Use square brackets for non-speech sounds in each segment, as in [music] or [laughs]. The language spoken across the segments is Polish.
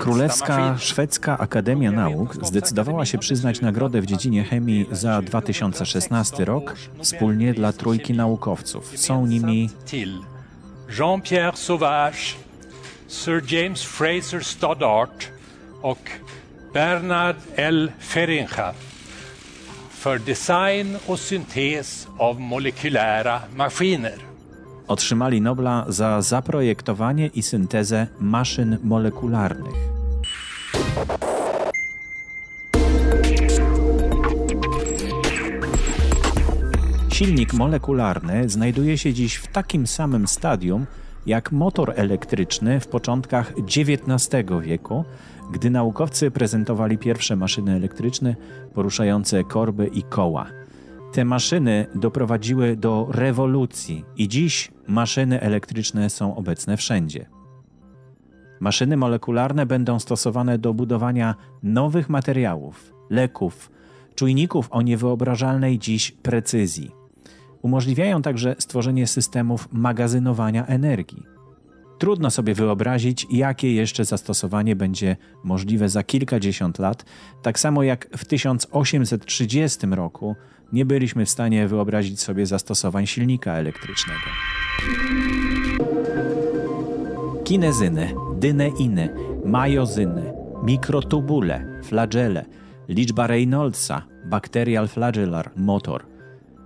Królewska Szwedzka Akademia Nauk zdecydowała się przyznać nagrodę w dziedzinie chemii za 2016 rok wspólnie dla trójki naukowców. Są nimi Jean-Pierre Sauvage, Sir James Fraser Stoddart i Bernard L. Feringa för design i syntes av molekylära Otrzymali Nobla za zaprojektowanie i syntezę maszyn molekularnych. Silnik molekularny znajduje się dziś w takim samym stadium jak motor elektryczny w początkach XIX wieku, gdy naukowcy prezentowali pierwsze maszyny elektryczne poruszające korby i koła. Te maszyny doprowadziły do rewolucji i dziś maszyny elektryczne są obecne wszędzie. Maszyny molekularne będą stosowane do budowania nowych materiałów, leków, czujników o niewyobrażalnej dziś precyzji. Umożliwiają także stworzenie systemów magazynowania energii. Trudno sobie wyobrazić, jakie jeszcze zastosowanie będzie możliwe za kilkadziesiąt lat, tak samo jak w 1830 roku nie byliśmy w stanie wyobrazić sobie zastosowań silnika elektrycznego. Kinezyny, dyneiny, majozyny, mikrotubule, flagele, liczba Reynoldsa, bacterial flagellar motor,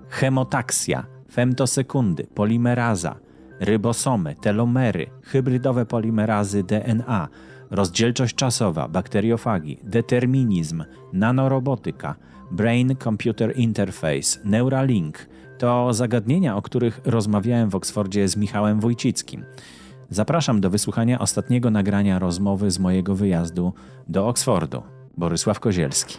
hemotaksja, femtosekundy, polimeraza, rybosomy, telomery, hybrydowe polimerazy DNA, rozdzielczość czasowa, bakteriofagi, determinizm, nanorobotyka, Brain Computer Interface, Neuralink to zagadnienia, o których rozmawiałem w Oksfordzie z Michałem Wójcickim. Zapraszam do wysłuchania ostatniego nagrania rozmowy z mojego wyjazdu do Oksfordu. Borysław Kozielski.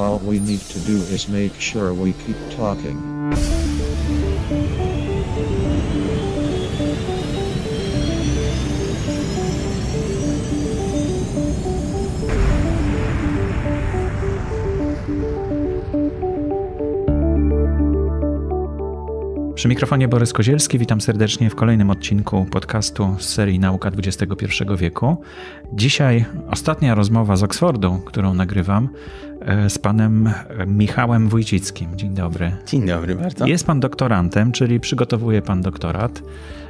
All we need to do is make sure we keep talking. Przy mikrofonie Borys Kozielski, witam serdecznie w kolejnym odcinku podcastu z serii Nauka XXI wieku. Dzisiaj ostatnia rozmowa z Oksfordu, którą nagrywam e, z panem Michałem Wójcickim. Dzień dobry. Dzień dobry bardzo. Jest pan doktorantem, czyli przygotowuje pan doktorat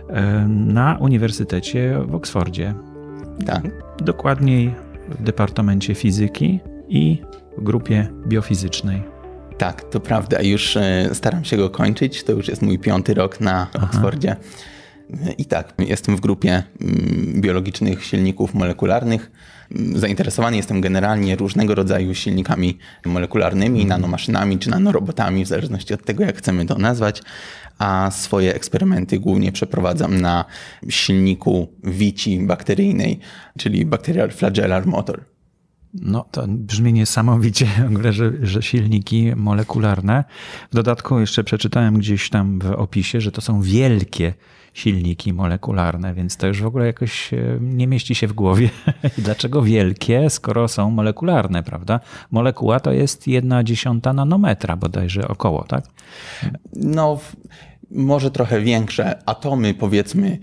e, na Uniwersytecie w Oksfordzie. Tak. Dokładniej w Departamencie Fizyki i w grupie biofizycznej tak, to prawda. Już e, staram się go kończyć. To już jest mój piąty rok na Aha. Oxfordzie. I tak, jestem w grupie mm, biologicznych silników molekularnych. Mm, zainteresowany jestem generalnie różnego rodzaju silnikami molekularnymi, mhm. nanomaszynami czy nanorobotami, w zależności od tego, jak chcemy to nazwać. A swoje eksperymenty głównie przeprowadzam na silniku wici bakteryjnej, czyli Bacterial Flagellar Motor. No, to brzmi niesamowicie, [laughs] że, że silniki molekularne. W dodatku jeszcze przeczytałem gdzieś tam w opisie, że to są wielkie silniki molekularne, więc to już w ogóle jakoś e, nie mieści się w głowie. [laughs] dlaczego wielkie, skoro są molekularne, prawda? Molekuła to jest jedna dziesiąta nanometra bodajże około, tak? No, może trochę większe atomy, powiedzmy,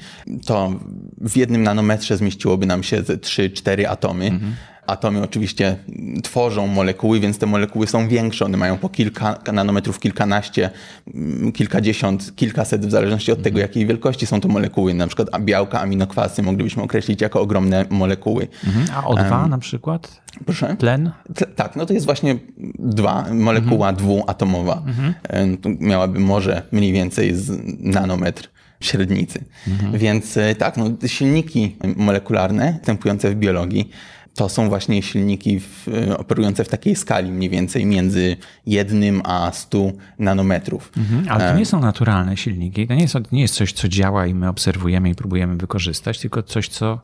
to w jednym nanometrze zmieściłoby nam się 3-4 atomy. Mhm atomy oczywiście tworzą molekuły, więc te molekuły są większe, one mają po kilka nanometrów, kilkanaście, mm, kilkadziesiąt, kilkaset, w zależności od tego, mhm. jakiej wielkości są to molekuły. Na przykład białka, aminokwasy moglibyśmy określić jako ogromne molekuły. Mhm. A O2 um, na przykład? Proszę? Tlen? T tak, no to jest właśnie dwa, molekuła mhm. dwuatomowa. Mhm. Miałaby może mniej więcej z nanometr średnicy. Mhm. Więc e, tak, no, silniki molekularne występujące w biologii to są właśnie silniki w, e, operujące w takiej skali mniej więcej między 1 a 100 nanometrów. Mhm, ale to e, nie są naturalne silniki, to nie jest, nie jest coś, co działa i my obserwujemy i próbujemy wykorzystać, tylko coś, co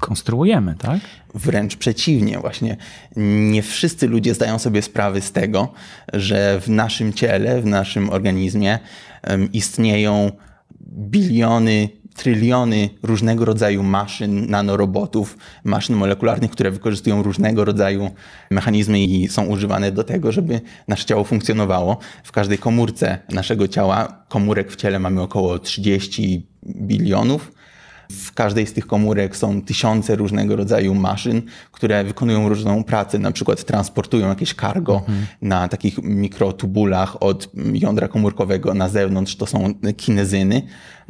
konstruujemy, tak? Wręcz przeciwnie, właśnie. Nie wszyscy ludzie zdają sobie sprawy z tego, że w naszym ciele, w naszym organizmie istnieją biliony tryliony różnego rodzaju maszyn, nanorobotów, maszyn molekularnych, które wykorzystują różnego rodzaju mechanizmy i są używane do tego, żeby nasze ciało funkcjonowało. W każdej komórce naszego ciała, komórek w ciele mamy około 30 bilionów w każdej z tych komórek są tysiące różnego rodzaju maszyn, które wykonują różną pracę, na przykład transportują jakieś cargo mhm. na takich mikrotubulach od jądra komórkowego na zewnątrz. To są kinezyny,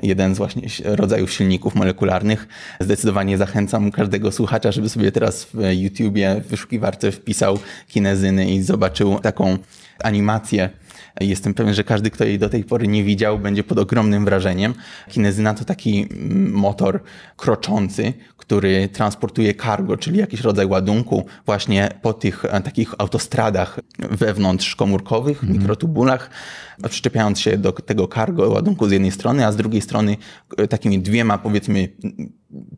jeden z właśnie rodzajów silników molekularnych. Zdecydowanie zachęcam każdego słuchacza, żeby sobie teraz w YouTubie w wyszukiwarce wpisał kinezyny i zobaczył taką animację Jestem pewien, że każdy, kto jej do tej pory nie widział, będzie pod ogromnym wrażeniem. Kinezyna to taki mm, motor kroczący, który transportuje cargo, czyli jakiś rodzaj ładunku właśnie po tych e, takich autostradach wewnątrzkomórkowych, mm. mikrotubulach, przyczepiając się do tego cargo ładunku z jednej strony, a z drugiej strony e, takimi dwiema powiedzmy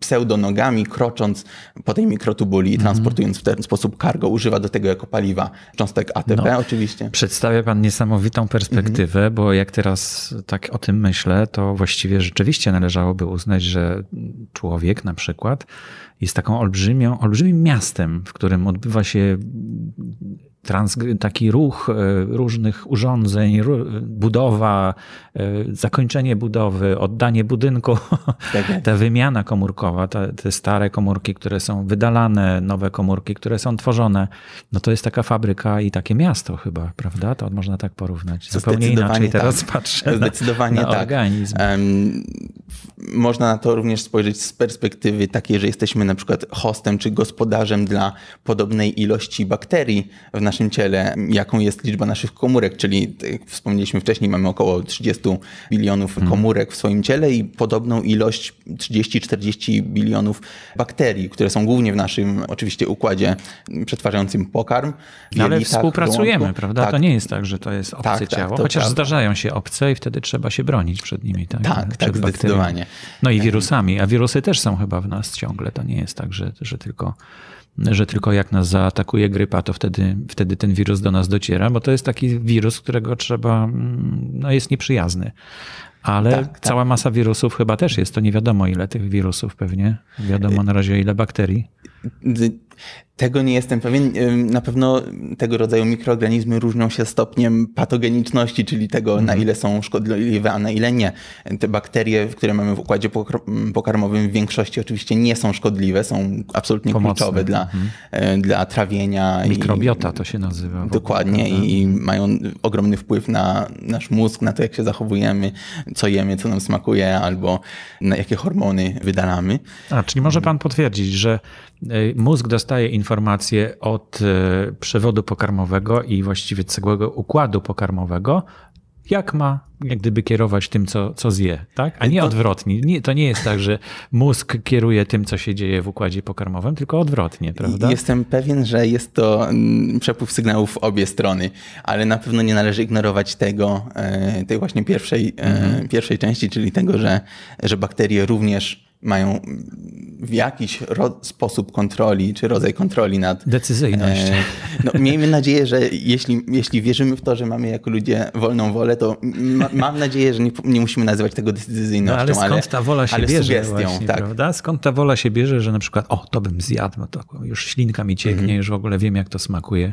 pseudonogami, krocząc po tej mikrotubuli i mhm. transportując w ten sposób cargo, używa do tego jako paliwa cząstek ATP no, oczywiście. Przedstawia pan niesamowitą perspektywę, mm -hmm. bo jak teraz tak o tym myślę, to właściwie rzeczywiście należałoby uznać, że człowiek na przykład jest taką olbrzymią, olbrzymim miastem, w którym odbywa się trans, taki ruch e, różnych urządzeń, budowa, E, zakończenie budowy, oddanie budynku, [laughs] tak, tak ta wymiana komórkowa, te, te, stare komórki, które są wydalane, nowe komórki, które są tworzone, no to jest taka fabryka i takie miasto chyba, prawda? To można tak porównać. Zupełnie inaczej tak. teraz patrzę Zdecydowanie na, na tak. organizm. Um, można na to również spojrzeć z perspektywy takiej, że jesteśmy na przykład hostem czy gospodarzem dla podobnej ilości bakterii w naszym ciele, jaką jest liczba naszych komórek, czyli tak jak wspomnieliśmy wcześniej, mamy około 30 bilionów mhm. komórek w swoim ciele i podobną ilość 30-40 bilionów bakterii, które są głównie w naszym oczywiście układzie przetwarzającym pokarm. No, ale tak współpracujemy, żołądku. prawda? Tak. To nie jest tak, że to jest tak, obce tak, ciało, tak, chociaż prawda. zdarzają się obce i wtedy trzeba się bronić przed nimi. Tak, tak, przed tak zdecydowanie. No i wirusami, a wirusy też są chyba w nas ciągle. To nie jest tak, że, że tylko że tylko jak nas zaatakuje grypa, to wtedy, wtedy ten wirus do nas dociera, bo to jest taki wirus, którego trzeba, mm, no jest nieprzyjazny. Ale tak, tak. cała tak. masa wirusów chyba też jest, to nie wiadomo ile tych wirusów pewnie, wiadomo na razie ile bakterii. Y, tego nie jestem pewien. Na pewno tego rodzaju mikroorganizmy różnią się stopniem patogeniczności, czyli tego, na mhm. ile są szkodliwe, a na ile nie. Te bakterie, które mamy w układzie pokarmowym, w większości oczywiście nie są szkodliwe, są absolutnie Pomocne. kluczowe dla, mhm. e, dla trawienia. Mikrobiota i, to się nazywa. Dokładnie ogóle, i mają ogromny wpływ na nasz mózg, na to, jak się zachowujemy, co jemy, co nam smakuje, albo na jakie hormony wydalamy. A, czyli może pan potwierdzić, że e, mózg dostaje informacje, informacje od e, przewodu pokarmowego i właściwie całego układu pokarmowego, jak ma jak gdyby kierować tym, co, co zje, tak? A nie to... odwrotnie. Nie, to nie jest tak, że mózg kieruje tym, co się dzieje w układzie pokarmowym, tylko odwrotnie, prawda? Jestem pewien, że jest to mm, przepływ sygnałów w obie strony, ale na pewno nie należy ignorować tego, e, tej właśnie pierwszej, e, mhm. pierwszej części, czyli tego, że, że bakterie również mają w jakiś sposób kontroli, czy rodzaj kontroli nad... Decyzyjność. E, no, miejmy nadzieję, że jeśli, jeśli wierzymy w to, że mamy jako ludzie wolną wolę, to ma, mam nadzieję, że nie, nie, musimy nazywać tego decyzyjnością, no, ale skąd ta wola się bierze właśnie, tak. prawda? Skąd ta wola się bierze, że na przykład o, to bym zjadł, no to już ślinka mi cieknie, mm -hmm. już w ogóle wiem, jak to smakuje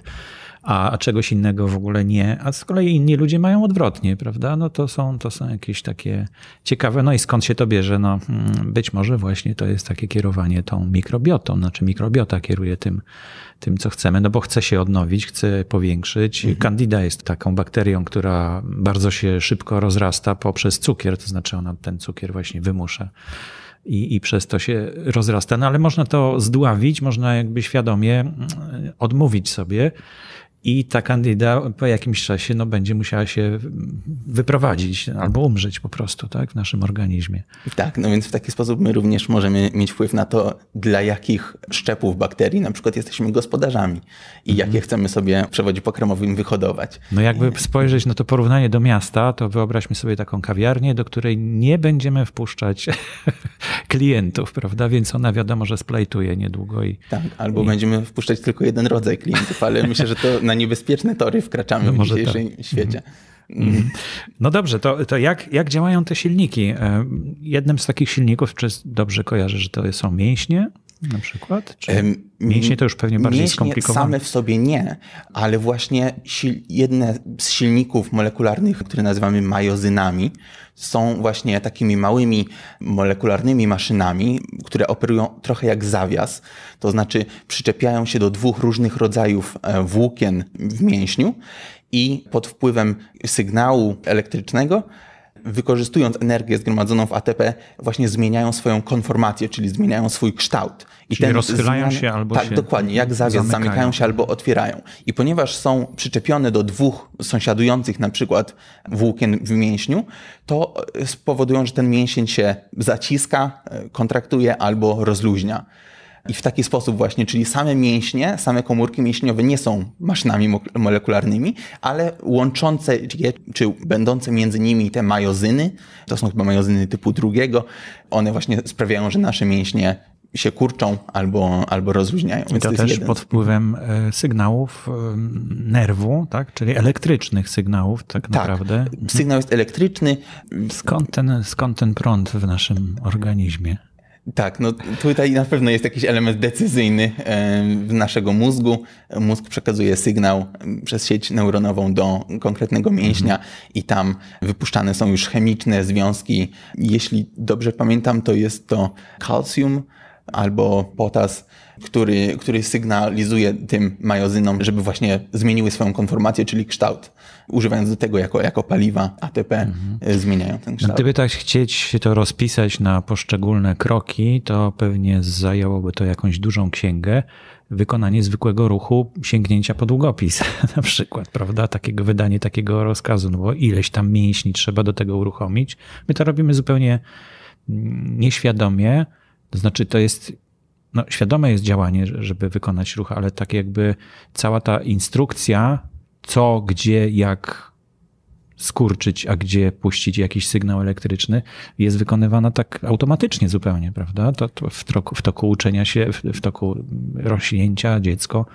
a, a czegoś innego w ogóle nie. A z kolei inni ludzie mają odwrotnie, prawda? No to są, to są jakieś takie ciekawe. No i skąd się to bierze? No, mm, być może właśnie to jest takie kierowanie tą mikrobiotą, znaczy mikrobiota kieruje tym, tym co chcemy, no bo chce się odnowić, chce powiększyć. Mhm. Candida jest taką bakterią, która bardzo się szybko rozrasta poprzez cukier, to znaczy ona ten cukier właśnie wymusza i, i przez to się rozrasta. No ale można to zdławić, można jakby świadomie mm, odmówić sobie i ta kandyda po jakimś czasie no, będzie musiała się wyprowadzić albo umrzeć po prostu tak, w naszym organizmie. Tak, no więc w taki sposób my również możemy mieć wpływ na to, dla jakich szczepów bakterii na przykład jesteśmy gospodarzami i mhm. jakie chcemy sobie w przewodzie wyhodować. No jakby spojrzeć na to porównanie do miasta, to wyobraźmy sobie taką kawiarnię, do której nie będziemy wpuszczać [laughs] klientów, prawda? Więc ona wiadomo, że splajtuje niedługo. I, tak, albo i... będziemy wpuszczać tylko jeden rodzaj klientów, ale myślę, że to [laughs] na niebezpieczne tory wkraczamy no w dzisiejszym tak. świecie. Mhm. Mhm. No dobrze, to, to jak, jak działają te silniki? E, jednym z takich silników, czy dobrze kojarzę, że to są mięśnie na przykład? Czy mięśnie to już pewnie bardziej mięśnie skomplikowane? same w sobie nie, ale właśnie sil, jedne z silników molekularnych, które nazywamy majozynami, są właśnie takimi małymi molekularnymi maszynami, które operują trochę jak zawias, to znaczy przyczepiają się do dwóch różnych rodzajów e, włókien w mięśniu i pod wpływem sygnału elektrycznego wykorzystując energię zgromadzoną w ATP, właśnie zmieniają swoją konformację, czyli zmieniają swój kształt. I czyli rozchylają zmian... się albo tak, się dokładnie, jak zawias, zamykają. zamykają. się albo otwierają. I ponieważ są przyczepione do dwóch sąsiadujących na przykład włókien w mięśniu, to e, spowodują, że ten mięsień się zaciska, e, kontraktuje albo rozluźnia. I w taki sposób właśnie, czyli same mięśnie, same komórki mięśniowe nie są maszynami molekularnymi, ale łączące, czy, będące między nimi te majozyny, to są chyba majozyny typu drugiego, one właśnie sprawiają, że nasze mięśnie się kurczą albo, albo rozluźniają. I to, to też jeden. pod wpływem e, sygnałów e, nerwu, tak? czyli elektrycznych sygnałów tak, tak. naprawdę. Sygnał jest elektryczny. Skąd ten, skąd ten prąd w naszym organizmie? Tak, no tutaj na pewno jest jakiś element decyzyjny w naszego mózgu. Mózg przekazuje sygnał przez sieć neuronową do konkretnego mhm. mięśnia i tam wypuszczane są już chemiczne związki. Jeśli dobrze pamiętam, to jest to kalcium albo potas który, który sygnalizuje tym majozynom, żeby właśnie zmieniły swoją konformację, czyli kształt, używając do tego jako, jako paliwa ATP mhm. E, zmieniają ten kształt. Gdyby tak chcieć to rozpisać na poszczególne kroki, to pewnie zajęłoby to jakąś dużą księgę, wykonanie zwykłego ruchu sięgnięcia po długopis, [laughs] na przykład, prawda? Takiego wydanie takiego rozkazu, no bo ileś tam mięśni trzeba do tego uruchomić. My to robimy zupełnie mm, nieświadomie, to znaczy to jest no, świadome jest działanie, żeby wykonać ruch, ale tak jakby cała ta instrukcja, co, gdzie, jak skurczyć, a gdzie puścić jakiś sygnał elektryczny, jest wykonywana tak automatycznie zupełnie, prawda? To, to w, toku, w, toku, uczenia się, w, w toku rośnięcia dziecko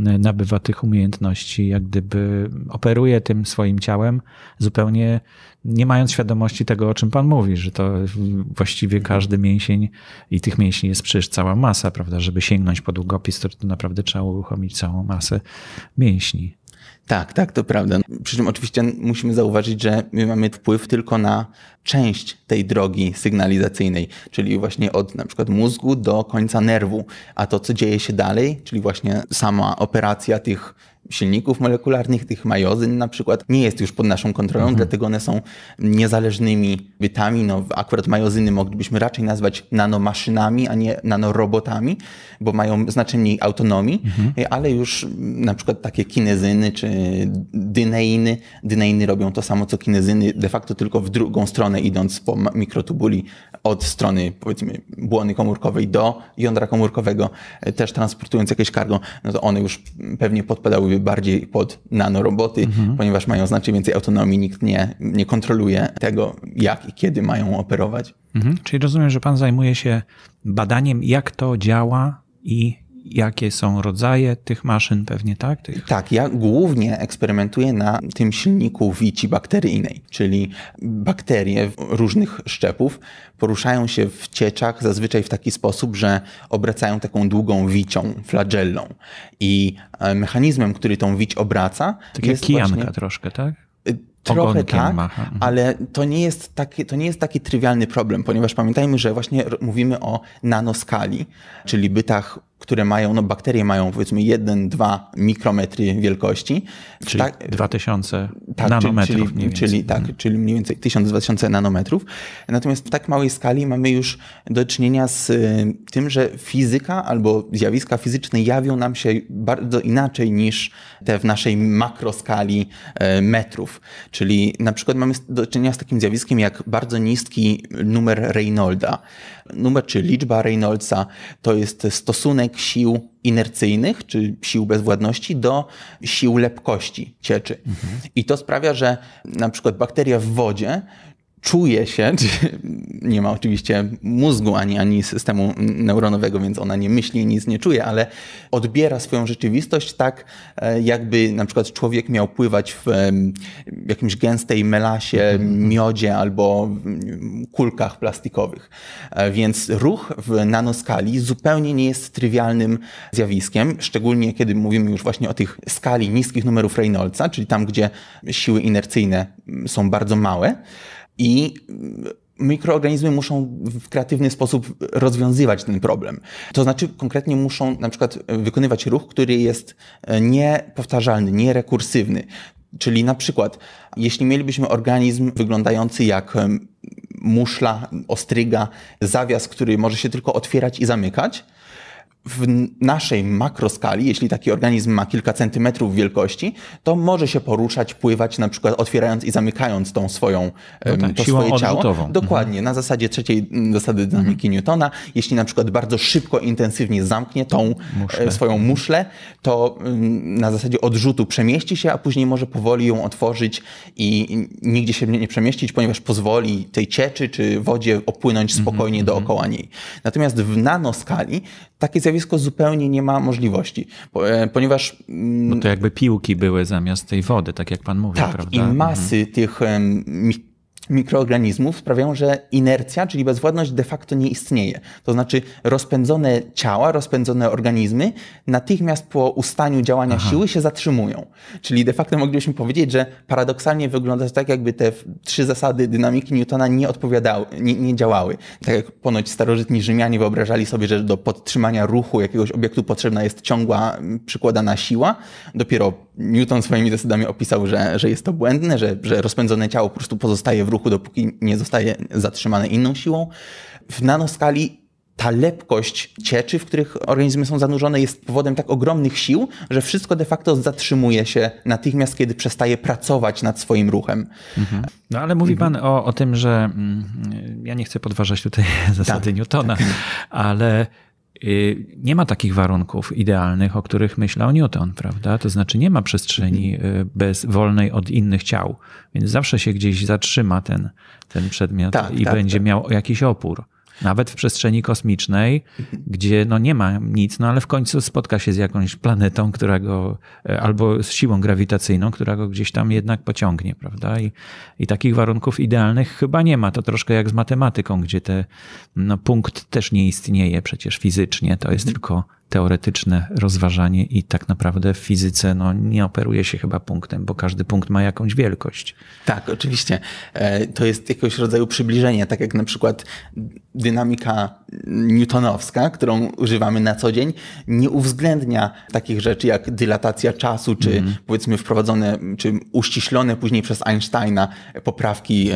nabywa tych umiejętności, jak gdyby operuje tym swoim ciałem, zupełnie nie mając świadomości tego, o czym Pan mówi, że to właściwie każdy mięsień i tych mięśni jest przecież cała masa, prawda? Żeby sięgnąć po długopis, to naprawdę trzeba uruchomić całą masę mięśni. Tak, tak, to prawda. Przy czym oczywiście musimy zauważyć, że my mamy wpływ tylko na część tej drogi sygnalizacyjnej, czyli właśnie od na przykład mózgu do końca nerwu, a to, co dzieje się dalej, czyli właśnie sama operacja tych silników molekularnych, tych majozyn na przykład, nie jest już pod naszą kontrolą, mhm. dlatego one są niezależnymi bytami. No, akurat majozyny moglibyśmy raczej nazwać nanomaszynami, a nie nanorobotami, bo mają znacznie mniej autonomii, mhm. ale już na przykład takie kinezyny czy dyneiny, dyneiny robią to samo co kinezyny, de facto tylko w drugą stronę idąc po mikrotubuli od strony powiedzmy błony komórkowej do jądra komórkowego, e, też transportując jakieś cargo, no to one już pewnie podpadały mówię bardziej pod nanoroboty, mhm. ponieważ mają znacznie więcej autonomii, nikt nie, nie kontroluje tego, jak i kiedy mają operować. Mhm. Czyli rozumiem, że Pan zajmuje się badaniem, jak to działa i jakie są rodzaje tych maszyn, pewnie tak? Tych... Tak, ja głównie eksperymentuję na tym silniku wici bakteryjnej, czyli bakterie różnych szczepów poruszają się w cieczach zazwyczaj w taki sposób, że obracają taką długą wicią, flagellą. I e, mechanizmem, który tą wić obraca... Tak jest jak kijanka właśnie... troszkę, tak? Y, trochę tak, mhm. ale to nie, jest taki, to nie jest taki trywialny problem, ponieważ pamiętajmy, że właśnie mówimy o nanoskali, czyli bytach które mają, no bakterie mają powiedzmy 1-2 mikrometry wielkości. Czyli tak, 2000 tak, nanometrów. Czyli, mniej czyli, tak, hmm. czyli mniej więcej 1000-2000 nanometrów. Natomiast w tak małej skali mamy już do czynienia z y, tym, że fizyka albo zjawiska fizyczne jawią nam się bardzo inaczej niż te w naszej makroskali e, metrów. Czyli na przykład mamy do czynienia z takim zjawiskiem jak bardzo niski numer Reynolda numer, czy liczba Reynoldsa to jest stosunek sił inercyjnych, czy sił bezwładności do sił lepkości cieczy. Mhm. I to sprawia, że na przykład bakteria w wodzie czuje się, [laughs] nie ma oczywiście mózgu ani, ani systemu neuronowego, więc ona nie myśli, nic nie czuje, ale odbiera swoją rzeczywistość tak, e, jakby na przykład człowiek miał pływać w jakimś gęstej melasie, mhm, mhm, mhm. miodzie albo kulkach plastikowych. E, więc ruch w nanoskali zupełnie nie jest trywialnym zjawiskiem, szczególnie kiedy mówimy już właśnie o tych skali niskich numerów Reynoldsa, czyli tam, gdzie siły inercyjne są bardzo małe i mikroorganizmy muszą w kreatywny sposób rozwiązywać ten problem. To znaczy konkretnie muszą na przykład wykonywać ruch, który jest e, niepowtarzalny, nierekursywny. Czyli na przykład, jeśli mielibyśmy organizm wyglądający jak e, muszla, ostryga, zawias, który może się tylko otwierać i zamykać, w naszej makroskali, jeśli taki organizm ma kilka centymetrów wielkości, to może się poruszać, pływać, na przykład otwierając i zamykając tą swoją, no tak, to swoje ciało. Odrzutową. Mhm. Dokładnie, mhm. na zasadzie trzeciej zasady mhm. dynamiki mhm. Newtona. Jeśli na przykład bardzo szybko, intensywnie zamknie tą muszlę. E, swoją muszlę, to na zasadzie odrzutu przemieści się, a później może powoli ją otworzyć i nigdzie się nie przemieścić, ponieważ pozwoli tej cieczy czy wodzie opłynąć mhm, spokojnie mhm. dookoła niej. Natomiast w nanoskali takie zjawisko zupełnie nie ma możliwości, e, ponieważ... No to jakby piłki były zamiast tej wody, tak jak pan mówił, tak, prawda? i masy mhm. tych mikroorganizmów sprawiają, że inercja, czyli bezwładność de facto nie istnieje. To znaczy rozpędzone ciała, rozpędzone organizmy natychmiast po ustaniu działania Aha. siły się zatrzymują. Czyli de facto moglibyśmy powiedzieć, że paradoksalnie wygląda to tak, jakby te trzy zasady dynamiki Newtona nie odpowiadały, nie, nie działały. Tak jak ponoć starożytni Rzymianie wyobrażali sobie, że do podtrzymania ruchu jakiegoś obiektu potrzebna jest ciągła przykładana siła. Dopiero Newton swoimi zasadami opisał, że, że jest to błędne, że, że rozpędzone ciało po prostu pozostaje w ruchu ruchu, dopóki nie zostaje zatrzymane inną siłą. W nanoskali ta lepkość cieczy, w których organizmy są zanurzone, jest powodem tak ogromnych sił, że wszystko de facto zatrzymuje się natychmiast, kiedy przestaje pracować nad swoim ruchem. Mhm. No ale mówi mhm. pan o, o tym, że mm, ja nie chcę podważać tutaj [laughs] zasady tak, Newtona, tak. ale Y, nie ma takich warunków idealnych, o których myślał Newton, prawda? To znaczy nie ma przestrzeni y, bez, wolnej od innych ciał, więc zawsze się gdzieś zatrzyma ten, ten przedmiot tak, i tak, będzie tak. miał jakiś opór nawet w przestrzeni kosmicznej, gdzie no nie ma nic, no ale w końcu spotka się z jakąś planetą, która go, e, albo z siłą grawitacyjną, która go gdzieś tam jednak pociągnie, prawda? I, i takich warunków idealnych chyba nie ma. To troszkę jak z matematyką, gdzie te, no, punkt też nie istnieje przecież fizycznie, to jest mhm. tylko teoretyczne rozważanie i tak naprawdę w fizyce no, nie operuje się chyba punktem, bo każdy punkt ma jakąś wielkość. Tak, oczywiście. E, to jest jakiegoś rodzaju przybliżenie, tak jak na przykład dynamika newtonowska, którą używamy na co dzień, nie uwzględnia takich rzeczy jak dylatacja czasu, czy mm. powiedzmy wprowadzone, czy uściślone później przez Einsteina poprawki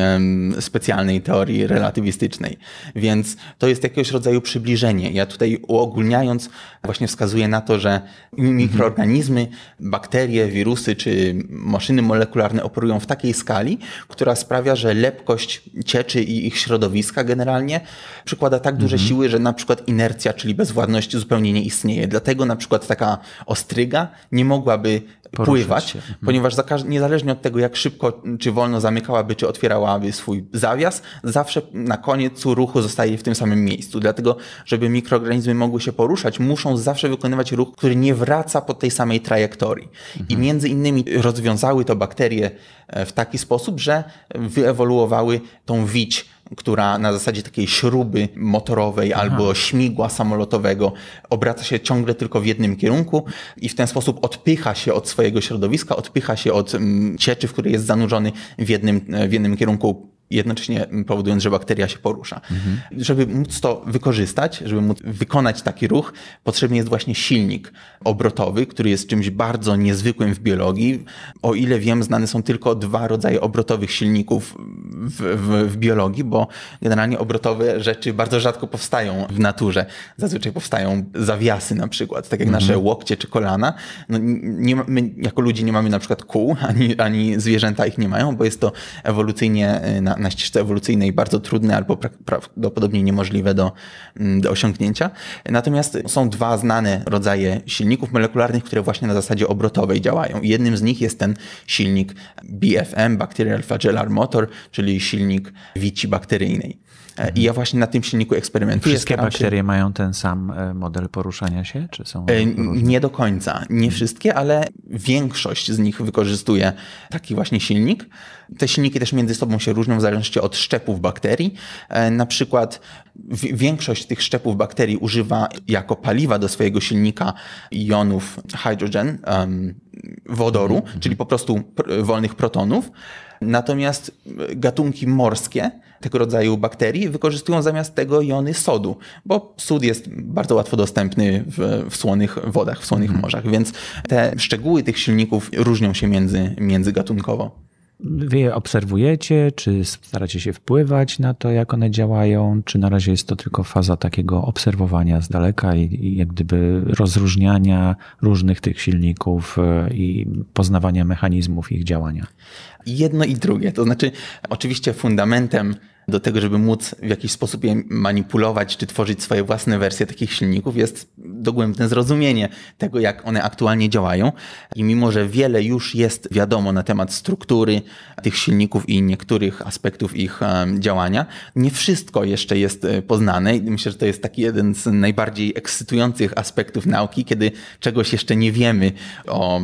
specjalnej teorii relatywistycznej. Więc to jest jakiegoś rodzaju przybliżenie. Ja tutaj uogólniając właśnie wskazuje na to, że mhm. mikroorganizmy, bakterie, wirusy czy maszyny molekularne operują w takiej skali, która sprawia, że lepkość cieczy i ich środowiska generalnie przykłada tak duże mhm. siły, że na przykład inercja, czyli bezwładność zupełnie nie istnieje. Dlatego na przykład taka ostryga nie mogłaby Poruszyć pływać, się. Mhm. ponieważ niezależnie od tego, jak szybko czy wolno zamykałaby, czy otwierałaby swój zawias, zawsze na koniec ruchu zostaje w tym samym miejscu. Dlatego, żeby mikroorganizmy mogły się poruszać, muszą zawsze wykonywać ruch, który nie wraca po tej samej trajektorii. Mhm. I między innymi rozwiązały to bakterie e, w taki sposób, że wyewoluowały tą wić która na zasadzie takiej śruby motorowej Aha. albo śmigła samolotowego obraca się ciągle tylko w jednym kierunku i w ten sposób odpycha się od swojego środowiska, odpycha się od mm, cieczy, w której jest zanurzony w jednym, e, w jednym kierunku jednocześnie powodując, że bakteria się porusza. Mhm. Żeby móc to wykorzystać, żeby móc wykonać taki ruch, potrzebny jest właśnie silnik obrotowy, który jest czymś bardzo niezwykłym w biologii. O ile wiem, znane są tylko dwa rodzaje obrotowych silników w, w, w biologii, bo generalnie obrotowe rzeczy bardzo rzadko powstają w naturze. Zazwyczaj powstają zawiasy na przykład, tak jak mhm. nasze łokcie czy kolana. No, nie, my jako ludzie nie mamy na przykład kół, ani, ani zwierzęta ich nie mają, bo jest to ewolucyjnie e, na na, ścieżce ewolucyjnej bardzo trudne albo prawdopodobnie niemożliwe do, mm, do osiągnięcia. Natomiast są dwa znane rodzaje silników molekularnych, które właśnie na zasadzie obrotowej działają. Jednym z nich jest ten silnik BFM, Bacterial Flagellar Motor, czyli silnik wici bakteryjnej. E, I ja właśnie na tym silniku eksperymentuję. Wszystkie bakterie mają ten sam e, model poruszania się, czy są? E, nie do końca. Nie wszystkie, ale większość z nich wykorzystuje taki właśnie silnik. Te silniki też między sobą się różnią w zależności od szczepów bakterii. Na przykład większość tych szczepów bakterii używa jako paliwa do swojego silnika jonów hydrogen, wodoru, mhm, mhm. czyli po prostu wolnych protonów. Natomiast gatunki morskie tego rodzaju bakterii, wykorzystują zamiast tego jony sodu, bo sód jest bardzo łatwo dostępny w, w słonych wodach, w słonych mhm. morzach, więc te szczegóły tych silników różnią się między, międzygatunkowo. Wy je obserwujecie, czy staracie się wpływać na to, jak one działają, czy na razie jest to tylko faza takiego obserwowania z daleka i, i jak gdyby rozróżniania różnych tych silników e, i poznawania mechanizmów ich działania? jedno i drugie. To znaczy, oczywiście fundamentem do tego, żeby móc w jakiś sposób manipulować czy tworzyć swoje własne wersje takich silników, jest dogłębne zrozumienie tego, jak one aktualnie działają. I mimo, że wiele już jest wiadomo na temat struktury tych silników i niektórych aspektów ich e, działania, nie wszystko jeszcze jest e, poznane. I myślę, że to jest taki jeden z najbardziej ekscytujących aspektów nauki, kiedy czegoś jeszcze nie wiemy o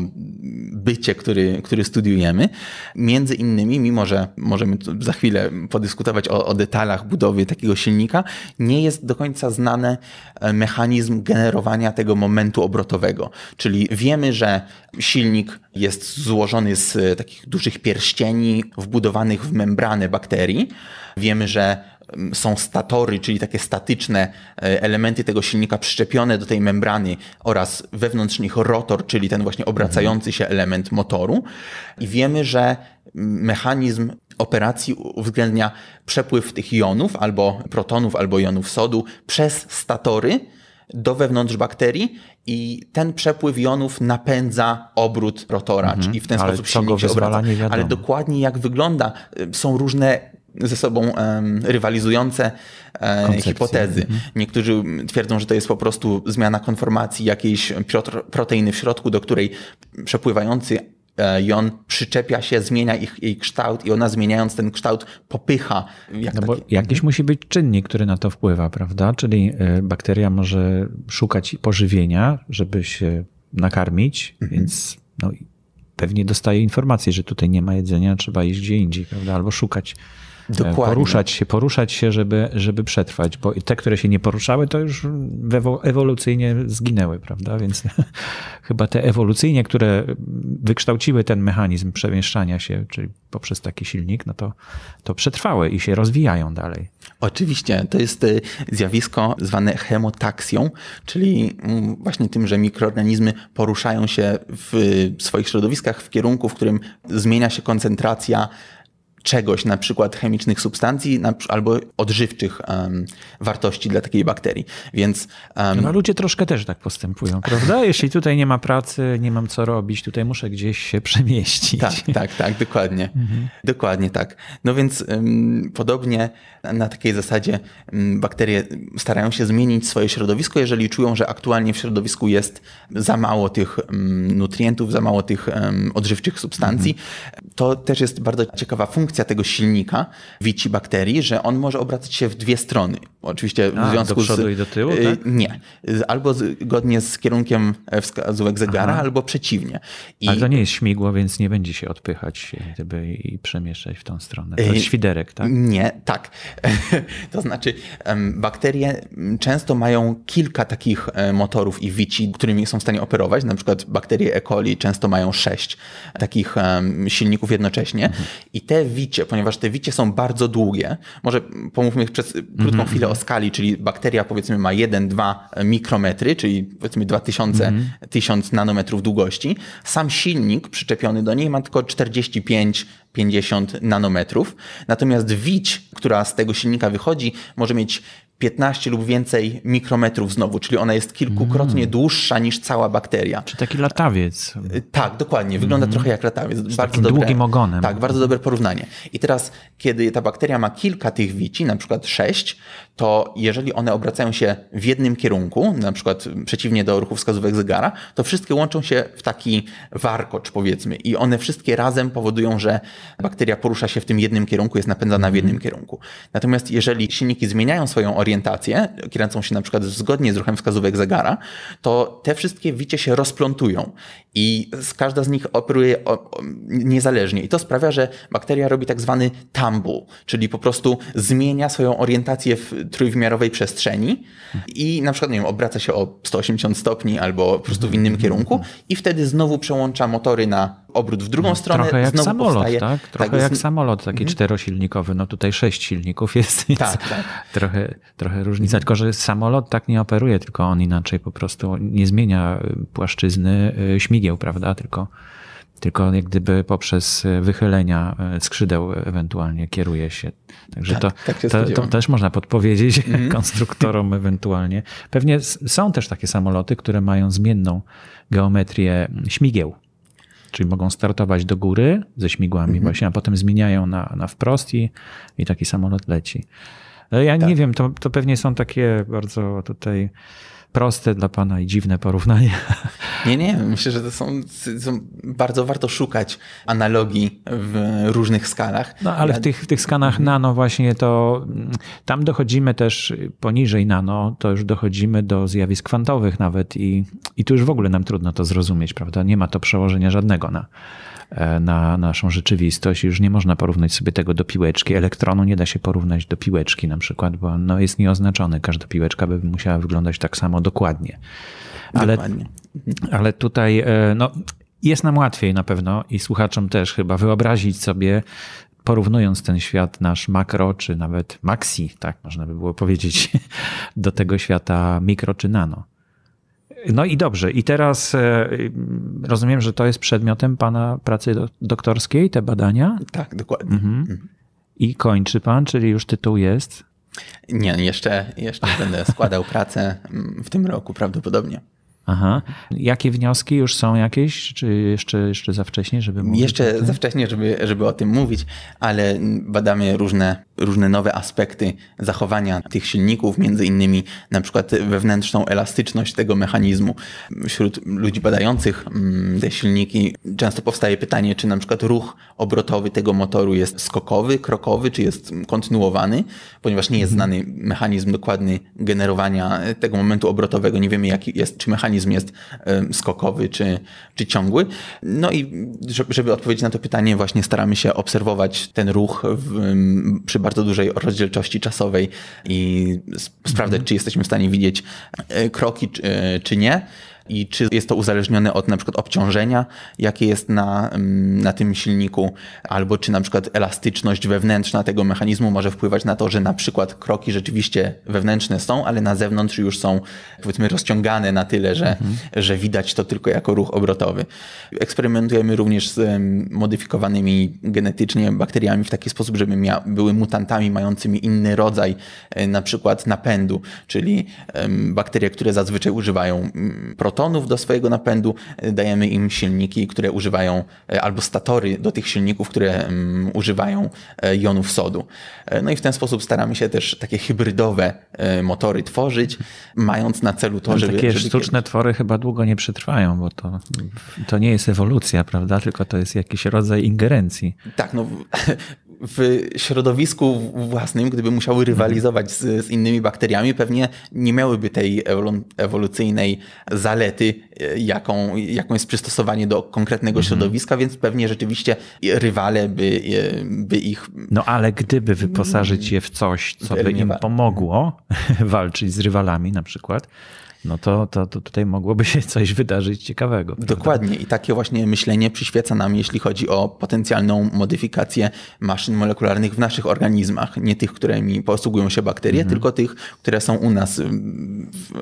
bycie, który, który studiujemy. Między innymi, mimo że możemy za chwilę podyskutować o, o detalach budowy takiego silnika, nie jest do końca znany e, mechanizm generowania wycofania tego momentu obrotowego. Czyli wiemy, że silnik jest złożony z e, takich dużych pierścieni wbudowanych w membrany bakterii. Wiemy, że są statory, czyli takie statyczne e, elementy tego silnika przyczepione do tej membrany oraz wewnątrz nich rotor, czyli ten właśnie obracający się element motoru. I wiemy, że mechanizm operacji uwzględnia przepływ tych jonów albo protonów, albo jonów sodu przez statory do wewnątrz bakterii i ten przepływ jonów napędza obrót rotora, mhm. czyli w ten ale sposób silnik się obraca. Nie ale dokładnie jak wygląda, y, są różne ze sobą um, rywalizujące um, hipotezy. Mhm. Niektórzy twierdzą, że to jest po prostu zmiana konformacji jakiejś proteiny w środku, do której przepływający E, i on przyczepia się, zmienia ich, jej kształt i ona zmieniając ten kształt popycha. Jak no bo taki... jakiś musi być czynnik, który na to wpływa, prawda? Czyli e, bakteria może szukać pożywienia, żeby się nakarmić, mhm. więc no, pewnie dostaje informację, że tutaj nie ma jedzenia, trzeba iść gdzie indziej, prawda? Albo szukać. Dokładnie. poruszać się, poruszać się, żeby, żeby przetrwać, bo te, które się nie poruszały, to już ewolucyjnie zginęły, prawda? Więc [laughs] chyba te ewolucyjnie, które wykształciły ten mechanizm przemieszczania się, czyli poprzez taki silnik, no to, to przetrwały i się rozwijają dalej. Oczywiście, to jest y, zjawisko zwane chemotaksją, czyli mm, właśnie tym, że mikroorganizmy poruszają się w swoich środowiskach w kierunku, w którym zmienia się koncentracja czegoś, na przykład chemicznych substancji na, albo odżywczych um, wartości dla takiej bakterii. Więc. Um... No ludzie troszkę też tak postępują, prawda? [laughs] Jeśli tutaj nie ma pracy, nie mam co robić, tutaj muszę gdzieś się [laughs] przemieścić. Tak, tak, tak, dokładnie. Mhm. Dokładnie tak. No więc um, podobnie na takiej zasadzie bakterie starają się zmienić swoje środowisko, jeżeli czują, że aktualnie w środowisku jest za mało tych nutrientów, za mało tych odżywczych substancji. Mhm. To też jest bardzo ciekawa funkcja funkcja tego silnika wici bakterii, że on może obracać się w dwie strony. Oczywiście w związku z. do przodu z, i do tyłu? Y, tak? Nie. Albo zgodnie z kierunkiem wskazówek zegara, Aha. albo przeciwnie. I... Ale to nie jest śmigło, więc nie będzie się odpychać gdyby, i przemieszczać w tą stronę. To y, jest świderek, tak? Nie, tak. [laughs] to znaczy, bakterie mm, często mają kilka takich e, motorów i wici, którymi są w stanie operować. Na przykład bakterie E. coli często mają sześć takich silników jednocześnie. Mhm. I te wicie, ponieważ te wicie są bardzo długie, może pomówmy przez krótką mhm. chwilę o skali, czyli bakteria powiedzmy ma 1-2 e, mikrometry, czyli powiedzmy 2000 mm. 1000 nanometrów długości. Sam silnik przyczepiony do niej ma tylko 45 50 nanometrów. Natomiast widź, która z tego silnika wychodzi, może mieć 15 lub więcej mikrometrów znowu, czyli ona jest kilkukrotnie mm. dłuższa niż cała bakteria. Czy taki latawiec? E, e, tak, dokładnie. Wygląda mm. trochę jak latawiec. Z bardzo takim dobre, długim ogonem. Tak, bardzo dobre porównanie. I teraz, kiedy ta bakteria ma kilka tych wici, na przykład sześć, to jeżeli one obracają się w jednym kierunku, na przykład przeciwnie do ruchu wskazówek zegara, to wszystkie łączą się w taki warkocz, powiedzmy, i one wszystkie razem powodują, że bakteria porusza się w tym jednym kierunku, jest napędzana w jednym kierunku. Natomiast jeżeli silniki zmieniają swoją orientację, kręcą się na przykład zgodnie z ruchem wskazówek zegara, to te wszystkie wicie się rozplątują i każda z nich operuje niezależnie. I to sprawia, że bakteria robi tak zwany tambu, czyli po prostu zmienia swoją orientację w trójwymiarowej przestrzeni i na przykład, nie wiem, obraca się o 180 stopni albo po prostu w innym kierunku i wtedy znowu przełącza motory na obrót w drugą stronę. Trochę jak samolot, powstaje. tak? tak trochę tak, jak jest... samolot taki mm. czterosilnikowy. No tutaj sześć silników jest, tak, tak. trochę, trochę różnica. Tylko, że samolot tak nie operuje, tylko on inaczej po prostu nie zmienia płaszczyzny y, śmigieł, prawda? Tylko, tylko jak gdyby poprzez wychylenia y, skrzydeł ewentualnie kieruje się. Także tak, to, tak się to, to, też można podpowiedzieć mhm. [laughs] konstruktorom ewentualnie. Pewnie są też takie samoloty, które mają zmienną geometrię mm, śmigieł czyli mogą startować do góry ze śmigłami mhm. właśnie, a potem zmieniają na, na wprost i, i taki samolot leci. E, ja tak. nie wiem, to, to pewnie są takie bardzo tutaj proste dla Pana i dziwne porównanie. [laughs] Nie, nie, myślę, że to są, są bardzo warto szukać analogii w różnych skalach. No ale w tych, w tych skanach mhm. nano właśnie to tam dochodzimy też poniżej nano, to już dochodzimy do zjawisk kwantowych nawet i, i tu już w ogóle nam trudno to zrozumieć, prawda? Nie ma to przełożenia żadnego na, E, na naszą rzeczywistość. Już nie można porównać sobie tego do piłeczki. Elektronu nie da się porównać do piłeczki na przykład, bo no jest nieoznaczony. Każda piłeczka by musiała wyglądać tak samo dokładnie. Ale, dokładnie. Mhm. ale tutaj e, no, jest nam łatwiej na pewno i słuchaczom też chyba wyobrazić sobie, porównując ten świat nasz makro, czy nawet maxi, tak można by było powiedzieć, [laughs] do tego świata mikro czy nano. No i dobrze, i teraz e, rozumiem, że to jest przedmiotem pana pracy doktorskiej, te badania? Tak, dokładnie. Mhm. I kończy pan, czyli już tytuł jest? Nie, jeszcze, jeszcze będę składał pracę w tym roku prawdopodobnie. Aha. Jakie wnioski już są jakieś, czy jeszcze, jeszcze za wcześnie, żeby mówić? Jeszcze za wcześnie, żeby, żeby o tym mówić, ale badamy różne różne nowe aspekty zachowania tych silników, między innymi na przykład wewnętrzną elastyczność tego mechanizmu. Wśród ludzi badających mm, te silniki często powstaje pytanie, czy na przykład ruch obrotowy tego motoru jest skokowy, krokowy, czy jest kontynuowany, ponieważ nie jest mhm. znany mechanizm dokładny generowania tego momentu obrotowego. Nie wiemy, jaki jest, czy mechanizm jest skokowy, czy, czy ciągły. No i żeby odpowiedzieć na to pytanie, właśnie staramy się obserwować ten ruch w, przy bardzo dużej rozdzielczości czasowej i sprawdzać, mhm. czy jesteśmy w stanie widzieć e, kroki, czy, e, czy nie i czy jest to uzależnione od na przykład obciążenia, jakie jest na, mm, na tym silniku, albo czy na przykład elastyczność wewnętrzna tego mechanizmu może wpływać na to, że na przykład kroki rzeczywiście wewnętrzne są, ale na zewnątrz już są powiedzmy rozciągane na tyle, że, mhm. że widać to tylko jako ruch obrotowy. Eksperymentujemy również z modyfikowanymi genetycznie bakteriami w taki sposób, żeby mia- były mutantami mającymi inny rodzaj e, na przykład napędu, czyli bakterie, które zazwyczaj używają mm, procesorów protonów do swojego napędu, e, dajemy im silniki, które używają, e, albo statory do tych silników, które mm, używają e, jonów sodu. No i w ten sposób staramy się też takie hybrydowe motory tworzyć, mając na celu to, żeby... Takie żeby... sztuczne twory chyba długo nie przetrwają, bo to, to nie jest ewolucja, prawda? Tylko to jest jakiś rodzaj ingerencji. Tak, no [laughs] w środowisku własnym, gdyby musiały rywalizować z, z innymi bakteriami, pewnie nie miałyby tej ewolucyjnej zalety, e, jaką, jaką jest przystosowanie do konkretnego mhm. środowiska, więc pewnie rzeczywiście rywale by, e, by ich. No ale gdyby wyposażyć mm. je w coś, co by im pomogło [laughs] walczyć z rywalami na przykład, no to, to, to tutaj mogłoby się coś wydarzyć ciekawego. Prawda? Dokładnie i takie właśnie myślenie przyświeca nam, jeśli chodzi o potencjalną modyfikację maszyn molekularnych w naszych organizmach. Nie tych, którymi posługują się bakterie, mhm. tylko tych, które są u nas,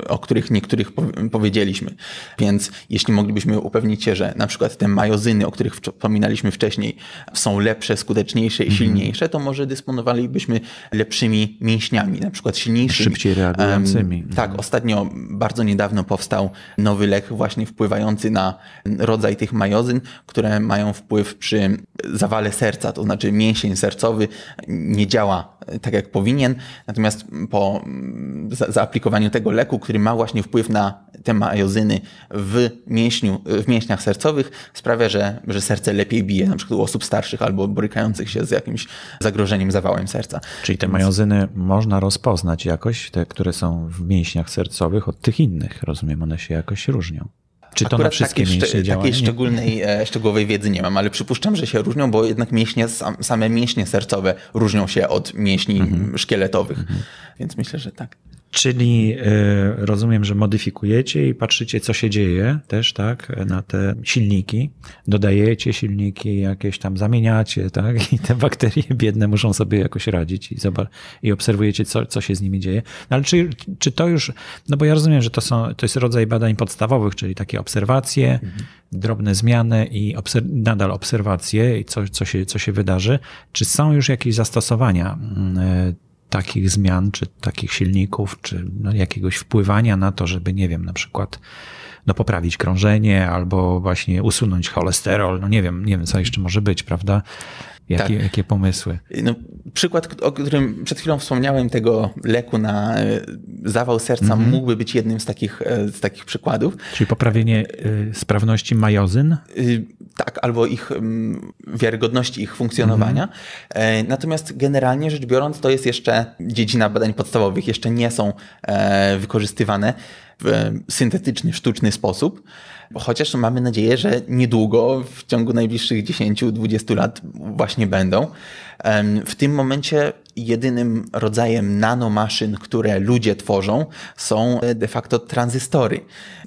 o których niektórych powiedzieliśmy. Więc jeśli moglibyśmy upewnić się, że na przykład te majozyny, o których wspominaliśmy wcześniej, są lepsze, skuteczniejsze i mhm. silniejsze, mhm. to może dysponowalibyśmy lepszymi mięśniami, na przykład silniejszymi. Szybciej reagującymi. Um, tak, mhm. ostatnio bardzo bardzo niedawno powstał nowy lek właśnie wpływający na rodzaj tych majozyn, które mają wpływ przy zawale serca, to znaczy mięsień sercowy nie działa tak jak powinien. Natomiast po mm, zaaplikowaniu tego leku, który ma właśnie wpływ na te majozyny w, mięśniu, w mięśniach sercowych, sprawia, że, że serce lepiej bije, na przykład u osób starszych albo borykających się z jakimś zagrożeniem zawałem serca. Czyli te majozyny można rozpoznać jakoś, te, które są w mięśniach sercowych, od tych innych. Rozumiem, one się jakoś różnią. Czy to na wszystkie mięśnie działa? Takiej szczególnej, e, szczegółowej wiedzy nie mam, ale przypuszczam, że się różnią, bo jednak mięśnie, same mięśnie sercowe różnią się od mięśni mhm. szkieletowych. Mhm. Więc myślę, że tak. Czyli e, rozumiem, że modyfikujecie i patrzycie, co się dzieje też, tak, na te silniki. Dodajecie silniki, jakieś tam zamieniacie, tak, i te bakterie biedne muszą sobie jakoś radzić i, i obserwujecie, co, co się z nimi dzieje. No ale czy, czy to już, no bo ja rozumiem, że to, są, to jest rodzaj badań podstawowych, czyli takie obserwacje, mhm. drobne zmiany i obser nadal obserwacje, i co, co, się, co się wydarzy. Czy są już jakieś zastosowania? Mm, e, takich zmian, czy takich silników, czy no, jakiegoś wpływania na to, żeby, nie wiem, na przykład no, poprawić krążenie albo właśnie usunąć cholesterol, no nie wiem, nie wiem, co jeszcze może być, prawda? Jakie, tak. jakie pomysły? No, przykład, o którym przed chwilą wspomniałem, tego leku na e, zawał serca, mm -hmm. mógłby być jednym z takich, e, z takich przykładów. Czyli poprawienie e, sprawności majozyn? Y, tak, albo ich wiarygodności, ich funkcjonowania. Mm -hmm. Natomiast generalnie rzecz biorąc, to jest jeszcze dziedzina badań podstawowych, jeszcze nie są wykorzystywane w syntetyczny, sztuczny sposób chociaż mamy nadzieję, że niedługo, w ciągu najbliższych 10-20 lat właśnie będą. W tym momencie jedynym rodzajem nanomaszyn, które ludzie tworzą, są de facto tranzystory.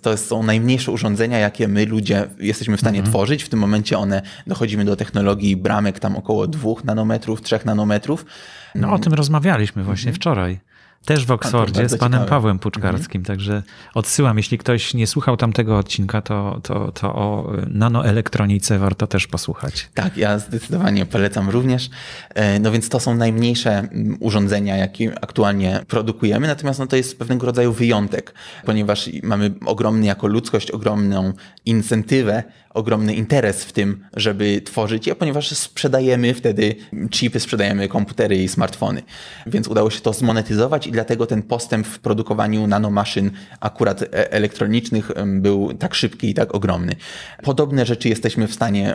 To są najmniejsze urządzenia, jakie my ludzie jesteśmy w stanie mhm. tworzyć. W tym momencie one dochodzimy do technologii bramek tam około 2 nanometrów, 3 nanometrów. No o tym mm. rozmawialiśmy właśnie mhm. wczoraj. Też w Oksfordzie z panem ciekawe. Pawłem Puczkarskim, mhm. także odsyłam. Jeśli ktoś nie słuchał tamtego odcinka, to, to, to o nanoelektronice warto też posłuchać. Tak, ja zdecydowanie polecam również. E, no więc to są najmniejsze urządzenia, jakie aktualnie produkujemy, natomiast no to jest pewnego rodzaju wyjątek, ponieważ mamy ogromny jako ludzkość, ogromną incentywę, ogromny interes w tym, żeby tworzyć je, ponieważ sprzedajemy wtedy chipy, sprzedajemy komputery i smartfony. Więc udało się to zmonetyzować i dlatego ten postęp w produkowaniu nanomaszyn akurat e, elektronicznych był tak szybki i tak ogromny. Podobne rzeczy jesteśmy w stanie,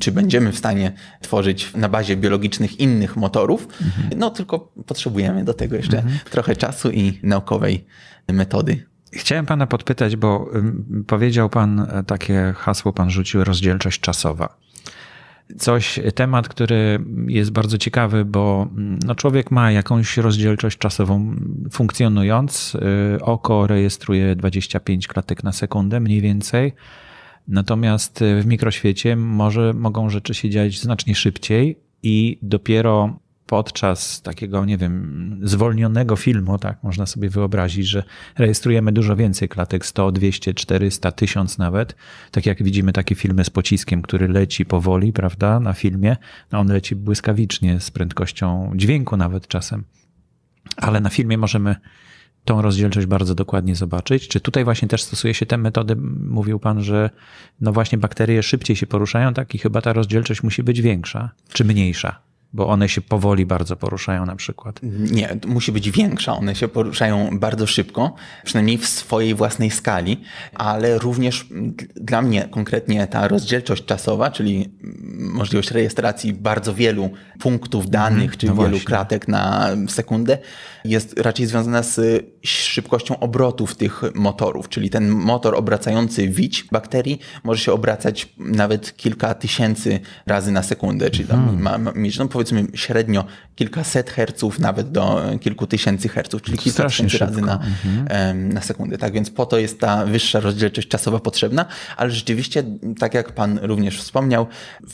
czy będziemy w stanie tworzyć na bazie biologicznych innych motorów, mhm. no tylko potrzebujemy do tego jeszcze mhm. trochę czasu i naukowej metody. Chciałem pana podpytać, bo powiedział pan e, takie hasło, pan rzucił rozdzielczość czasowa coś, temat, który jest bardzo ciekawy, bo mm, no człowiek ma jakąś rozdzielczość czasową mm, funkcjonując. Y, oko rejestruje 25 klatek na sekundę mniej więcej. Natomiast y, w mikroświecie może, mogą rzeczy się dziać znacznie szybciej i dopiero podczas takiego, nie wiem, zwolnionego filmu, tak można sobie wyobrazić, że rejestrujemy dużo więcej klatek 100, 200, 400, 1000 nawet. Tak jak widzimy takie filmy z pociskiem, który leci powoli, prawda, na filmie, no on leci błyskawicznie z prędkością dźwięku nawet czasem. Ale na filmie możemy tą rozdzielczość bardzo dokładnie zobaczyć. Czy tutaj właśnie też stosuje się te metody? Mówił Pan, że no właśnie bakterie szybciej się poruszają, tak? I chyba ta rozdzielczość musi być większa czy mniejsza bo one się powoli bardzo poruszają na przykład. Nie, musi być większa. One się poruszają bardzo szybko, przynajmniej w swojej własnej skali, ale również dla mnie konkretnie ta rozdzielczość czasowa, czyli możliwość rejestracji bardzo wielu punktów danych, mm, czy no wielu właśnie. kratek na sekundę, jest raczej związana z szybkością obrotów tych motorów, czyli ten motor obracający widź bakterii może się obracać nawet kilka tysięcy razy na sekundę, czyli tam mhm. ma, ma, mieć, no, powiedzmy średnio kilkaset herców, nawet do kilku tysięcy herców, czyli kilka tysięcy razy na, mhm. na sekundę. Tak więc po to jest ta wyższa rozdzielczość czasowa potrzebna, ale rzeczywiście, tak jak Pan również wspomniał,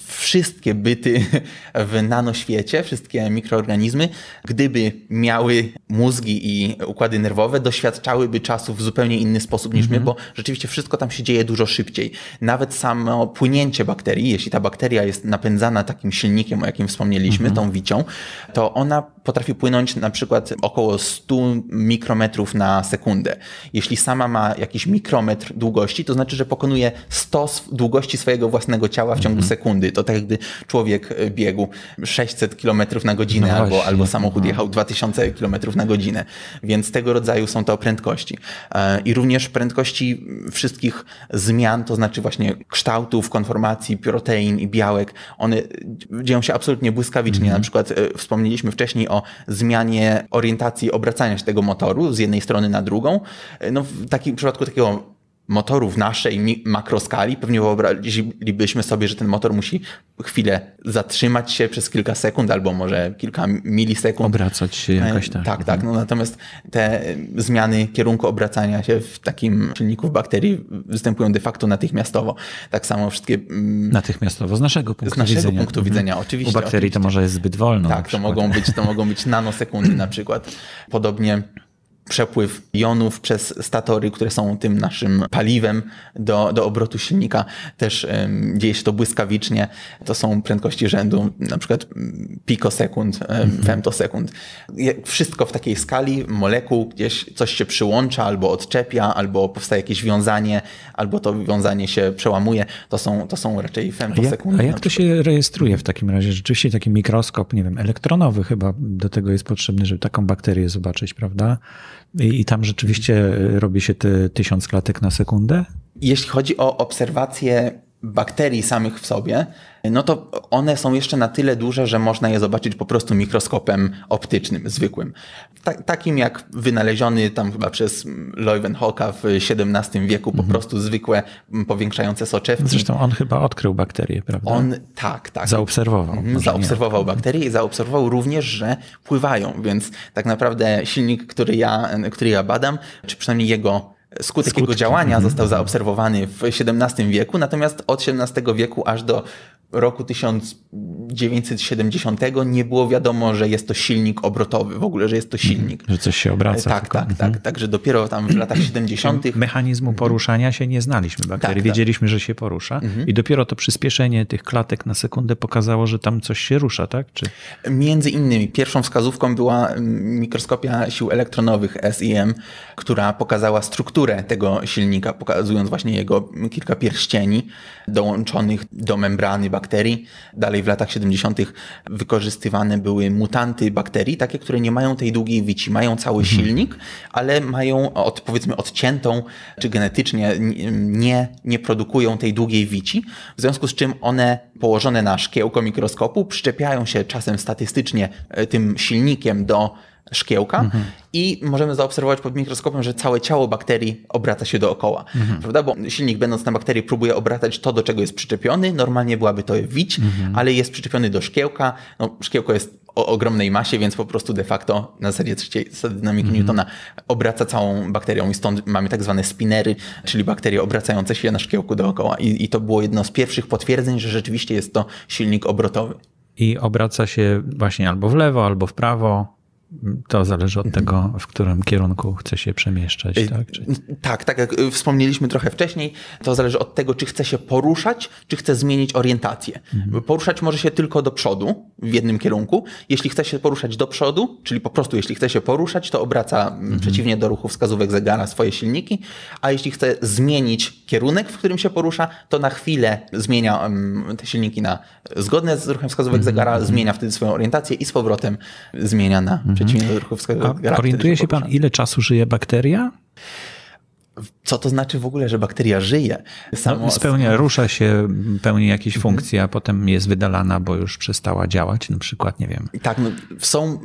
wszystkie byty w nanoświecie, wszystkie mikroorganizmy, gdyby miały mózgi i układy nerwowe, doświadczałyby czasu w zupełnie inny sposób niż mhm. my, bo rzeczywiście wszystko tam się dzieje dużo szybciej. Nawet samo płynięcie bakterii, jeśli ta bakteria jest napędzana takim silnikiem, o jakim wspomnieliśmy, płynęliśmy mhm. tą wicią, to ona potrafi płynąć na przykład około 100 mikrometrów na sekundę. Jeśli sama ma jakiś mikrometr długości, to znaczy, że pokonuje 100 długości swojego własnego ciała w ciągu mhm. sekundy. To tak gdy człowiek e, biegł 600 kilometrów na godzinę no albo, albo no. samochód mhm. jechał 2000 kilometrów na godzinę. Więc tego rodzaju są to prędkości. E, I również prędkości wszystkich zmian, to znaczy właśnie kształtów, konformacji, protein i białek, one dzieją się absolutnie błyskawicznie nie. Na mhm. przykład e, wspomnieliśmy wcześniej o zmianie orientacji obracania się tego motoru z jednej strony na drugą. E, no, w takim w przypadku takiego motoru w naszej makroskali, pewnie wyobrazilibyśmy sobie, że ten motor musi chwilę zatrzymać się przez kilka sekund albo może kilka milisekund. Obracać się jakoś e, tak. Tak, tak. Mhm. No, natomiast te zmiany kierunku obracania się w takim silniku w bakterii występują de facto natychmiastowo. Tak samo wszystkie... Mm, natychmiastowo z naszego punktu z naszego widzenia. punktu mhm. widzenia, mhm. oczywiście. U bakterii oczywiście. to może jest zbyt wolno. Tak, to mogą, być, to mogą być nanosekundy na przykład. Podobnie przepływ jonów przez statory, które są tym naszym paliwem do, do obrotu silnika. Też um, dzieje się to błyskawicznie. To są prędkości rzędu na przykład mm, pikosekund, mm -hmm. femtosekund. Wszystko w takiej skali molekuł, gdzieś coś się przyłącza albo odczepia, albo powstaje jakieś wiązanie, albo to wiązanie się przełamuje. To są, to są raczej femtosekundy. A jak, a jak to się rejestruje w takim razie? Rzeczywiście taki mikroskop, nie wiem, elektronowy chyba do tego jest potrzebny, żeby taką bakterię zobaczyć, prawda? I, i tam rzeczywiście robi się te tysiąc klatek na sekundę? Jeśli chodzi o obserwacje bakterii samych w sobie, no to one są jeszcze na tyle duże, że można je zobaczyć po prostu mikroskopem optycznym, zwykłym. Ta takim jak wynaleziony tam chyba przez Leuwenhoeka w XVII wieku, po mhm. prostu zwykłe powiększające soczewki. Zresztą on chyba odkrył bakterie, prawda? On, tak, tak. Zaobserwował. Mhm, zaobserwował nie. bakterie i zaobserwował również, że pływają, więc tak naprawdę silnik, który ja, który ja badam, czy przynajmniej jego Skutki. jego działania został zaobserwowany w XVII wieku, natomiast od XVII wieku aż do roku 1970 nie było wiadomo, że jest to silnik obrotowy, w ogóle, że jest to mhm. silnik. Że coś się obraca. Tak, tylko. tak, mhm. tak. Także dopiero tam w latach 70. Mechanizmu mhm. poruszania się nie znaliśmy tak, bakterii. Tak, Wiedzieliśmy, tak. że się porusza mhm. i dopiero to przyspieszenie tych klatek na sekundę pokazało, że tam coś się rusza, tak? Czy... Między innymi pierwszą wskazówką była mm, mikroskopia sił elektronowych SIM, która pokazała strukturę tego silnika, pokazując właśnie jego kilka pierścieni dołączonych do membrany bakterii bakterii. Dalej w latach 70. wykorzystywane były mutanty bakterii, takie, które nie mają tej długiej wici, mają cały mhm. silnik, ale mają od, powiedzmy odciętą, czy genetycznie nie, nie produkują tej długiej wici, w związku z czym one położone na szkiełko mikroskopu przyczepiają się czasem statystycznie e, tym silnikiem do szkiełka mhm. i możemy zaobserwować pod mikroskopem, że całe ciało bakterii obraca się dookoła. Mhm. Prawda? Bo silnik będąc na bakterii próbuje obracać to, do czego jest przyczepiony. Normalnie byłaby to wić, mhm. ale jest przyczepiony do szkiełka. No, szkiełko jest o ogromnej masie, więc po prostu de facto na zasadzie trzeciej zasady dynamiki mm. Newtona obraca całą bakterią i stąd mamy tak zwane spinery, czyli bakterie obracające się na szkiełku dookoła. I, I, to było jedno z pierwszych potwierdzeń, że rzeczywiście jest to silnik obrotowy. I obraca się właśnie albo w lewo, albo w prawo to zależy od tego, w którym kierunku chce się przemieszczać. Y, tak? tak, tak jak y, wspomnieliśmy trochę wcześniej, to zależy od tego, czy chce się poruszać, czy chce zmienić orientację. Mhm. Poruszać może się tylko do przodu w jednym kierunku. Jeśli chce się poruszać do przodu, czyli po prostu jeśli chce się poruszać, to obraca mhm. przeciwnie do ruchu wskazówek zegara swoje silniki, a jeśli chce zmienić kierunek, w którym się porusza, to na chwilę zmienia te silniki na zgodne z ruchem wskazówek mhm. zegara, mhm. zmienia wtedy swoją orientację i z powrotem zmienia na przeciwnie mhm przeciwnie mhm. Orientuje się pan, ile czasu żyje bakteria? co to znaczy w ogóle, że bakteria żyje? Samo... No, spełnia, rusza się, pełni jakieś mhm. funkcje, a potem jest wydalana, bo już przestała działać, na przykład, nie wiem. Tak, no, są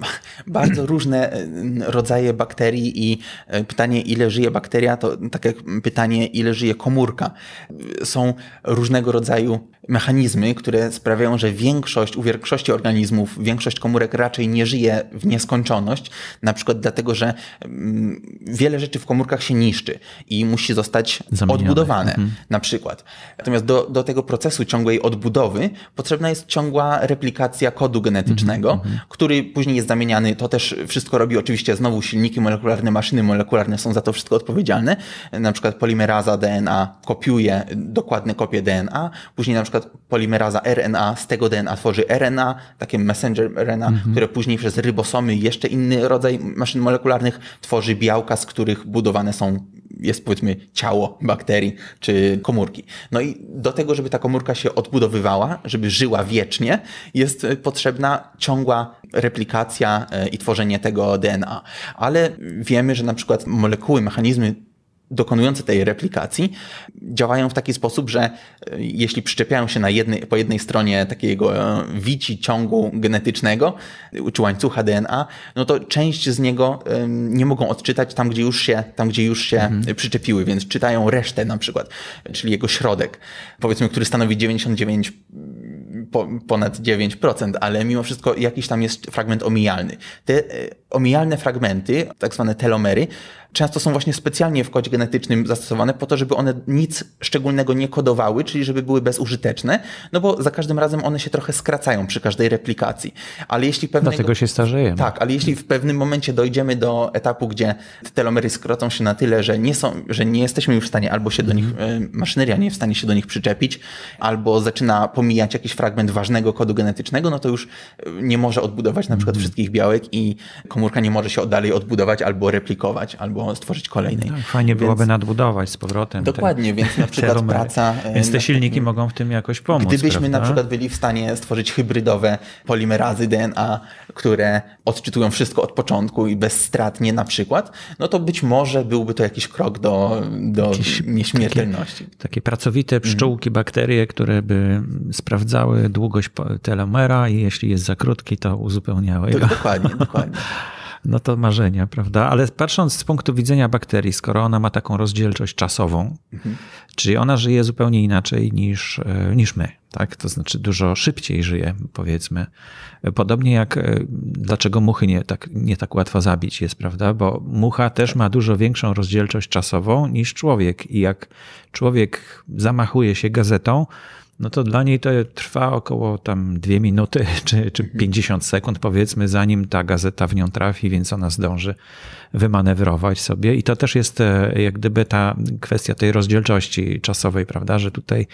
bardzo [clears throat] różne e, rodzaje bakterii i e, pytanie, ile żyje bakteria, to tak jak pytanie, ile żyje komórka. Są różnego rodzaju mechanizmy, które sprawiają, że większość, u większości organizmów, większość komórek raczej nie żyje w nieskończoność, na przykład dlatego, że mm, wiele rzeczy w komórkach się niszczy i musi zostać Zamienione. mhm. na przykład. Natomiast do, do tego procesu ciągłej odbudowy potrzebna jest ciągła replikacja kodu genetycznego, mhm, mhm. który później jest zamieniany. To też wszystko robi oczywiście znowu silniki molekularne, maszyny molekularne są za to wszystko odpowiedzialne. Na przykład polimeraza DNA kopiuje dokładne kopie DNA, później na przykład polimeraza RNA z tego DNA tworzy RNA, takie messenger RNA, mhm. które później przez rybosomy, jeszcze inny rodzaj maszyn molekularnych, tworzy białka, z których budowane są jest powiedzmy ciało bakterii czy komórki. No i do tego, żeby ta komórka się odbudowywała, żeby żyła wiecznie, jest e, potrzebna ciągła replikacja e, i tworzenie tego DNA. Ale wiemy, że na przykład molekuły, mechanizmy dokonujące tej replikacji działają w taki sposób, że e, jeśli przyczepiają się na jednej, po jednej stronie takiego e, wici ciągu genetycznego e, czy łańcucha DNA, no to część z niego nie mogą odczytać tam, gdzie już się, tam, gdzie już się mhm. przyczepiły, więc czytają resztę na przykład, czyli jego środek, powiedzmy, który stanowi 99 ponad 9%, ale mimo wszystko jakiś tam jest fragment omijalny. Te omijalne fragmenty, tak zwane telomery, często są właśnie specjalnie w kodzie genetycznym zastosowane po to, żeby one nic szczególnego nie kodowały, czyli żeby były bezużyteczne, no bo za każdym razem one się trochę skracają przy każdej replikacji. Ale jeśli pewnego... Dlatego się starzeje. Tak, ale jeśli w pewnym momencie dojdziemy do etapu, gdzie te telomery skrocą się na tyle, że nie, są, że nie jesteśmy już w stanie albo się do nich, mhm. e, maszyneria nie jest w stanie się do nich przyczepić, albo zaczyna pomijać jakiś fragment ważnego kodu genetycznego, no to już e, nie może odbudować na przykład mhm. wszystkich białek i komórka nie może się dalej odbudować albo replikować, albo stworzyć kolejnej. Tak, fajnie więc... byłoby nadbudować z powrotem. Dokładnie, więc na przykład praca... E, więc te silniki mogą w tym jakoś pomóc. Gdybyśmy prawda? na przykład byli w stanie stworzyć hybrydowe polimerazy DNA, które odczytują wszystko od początku i bezstratnie na przykład, no to być może byłby to jakiś krok do, do Jakieś nieśmiertelności. Takie, takie pracowite mhm. pszczółki, mm. bakterie, które by sprawdzały długość telomera i jeśli jest za krótki, to uzupełniały. dokładnie, dokładnie. [laughs] no to marzenia, prawda? Ale patrząc z punktu widzenia bakterii, skoro ona ma taką rozdzielczość czasową, mhm. czyli ona żyje zupełnie inaczej niż, e, niż my, tak? To znaczy dużo szybciej żyje, powiedzmy. Podobnie jak e, dlaczego muchy nie tak, nie tak łatwo zabić jest, prawda? Bo mucha też ma dużo większą rozdzielczość czasową niż człowiek i jak człowiek zamachuje się gazetą, no to dla niej to trwa około tam dwie minuty [laughs] czy, czy 50 mhm. sekund, powiedzmy, zanim ta gazeta w nią trafi, więc ona zdąży wymanewrować sobie. I to też jest e, jak gdyby ta kwestia tej rozdzielczości czasowej, prawda, że tutaj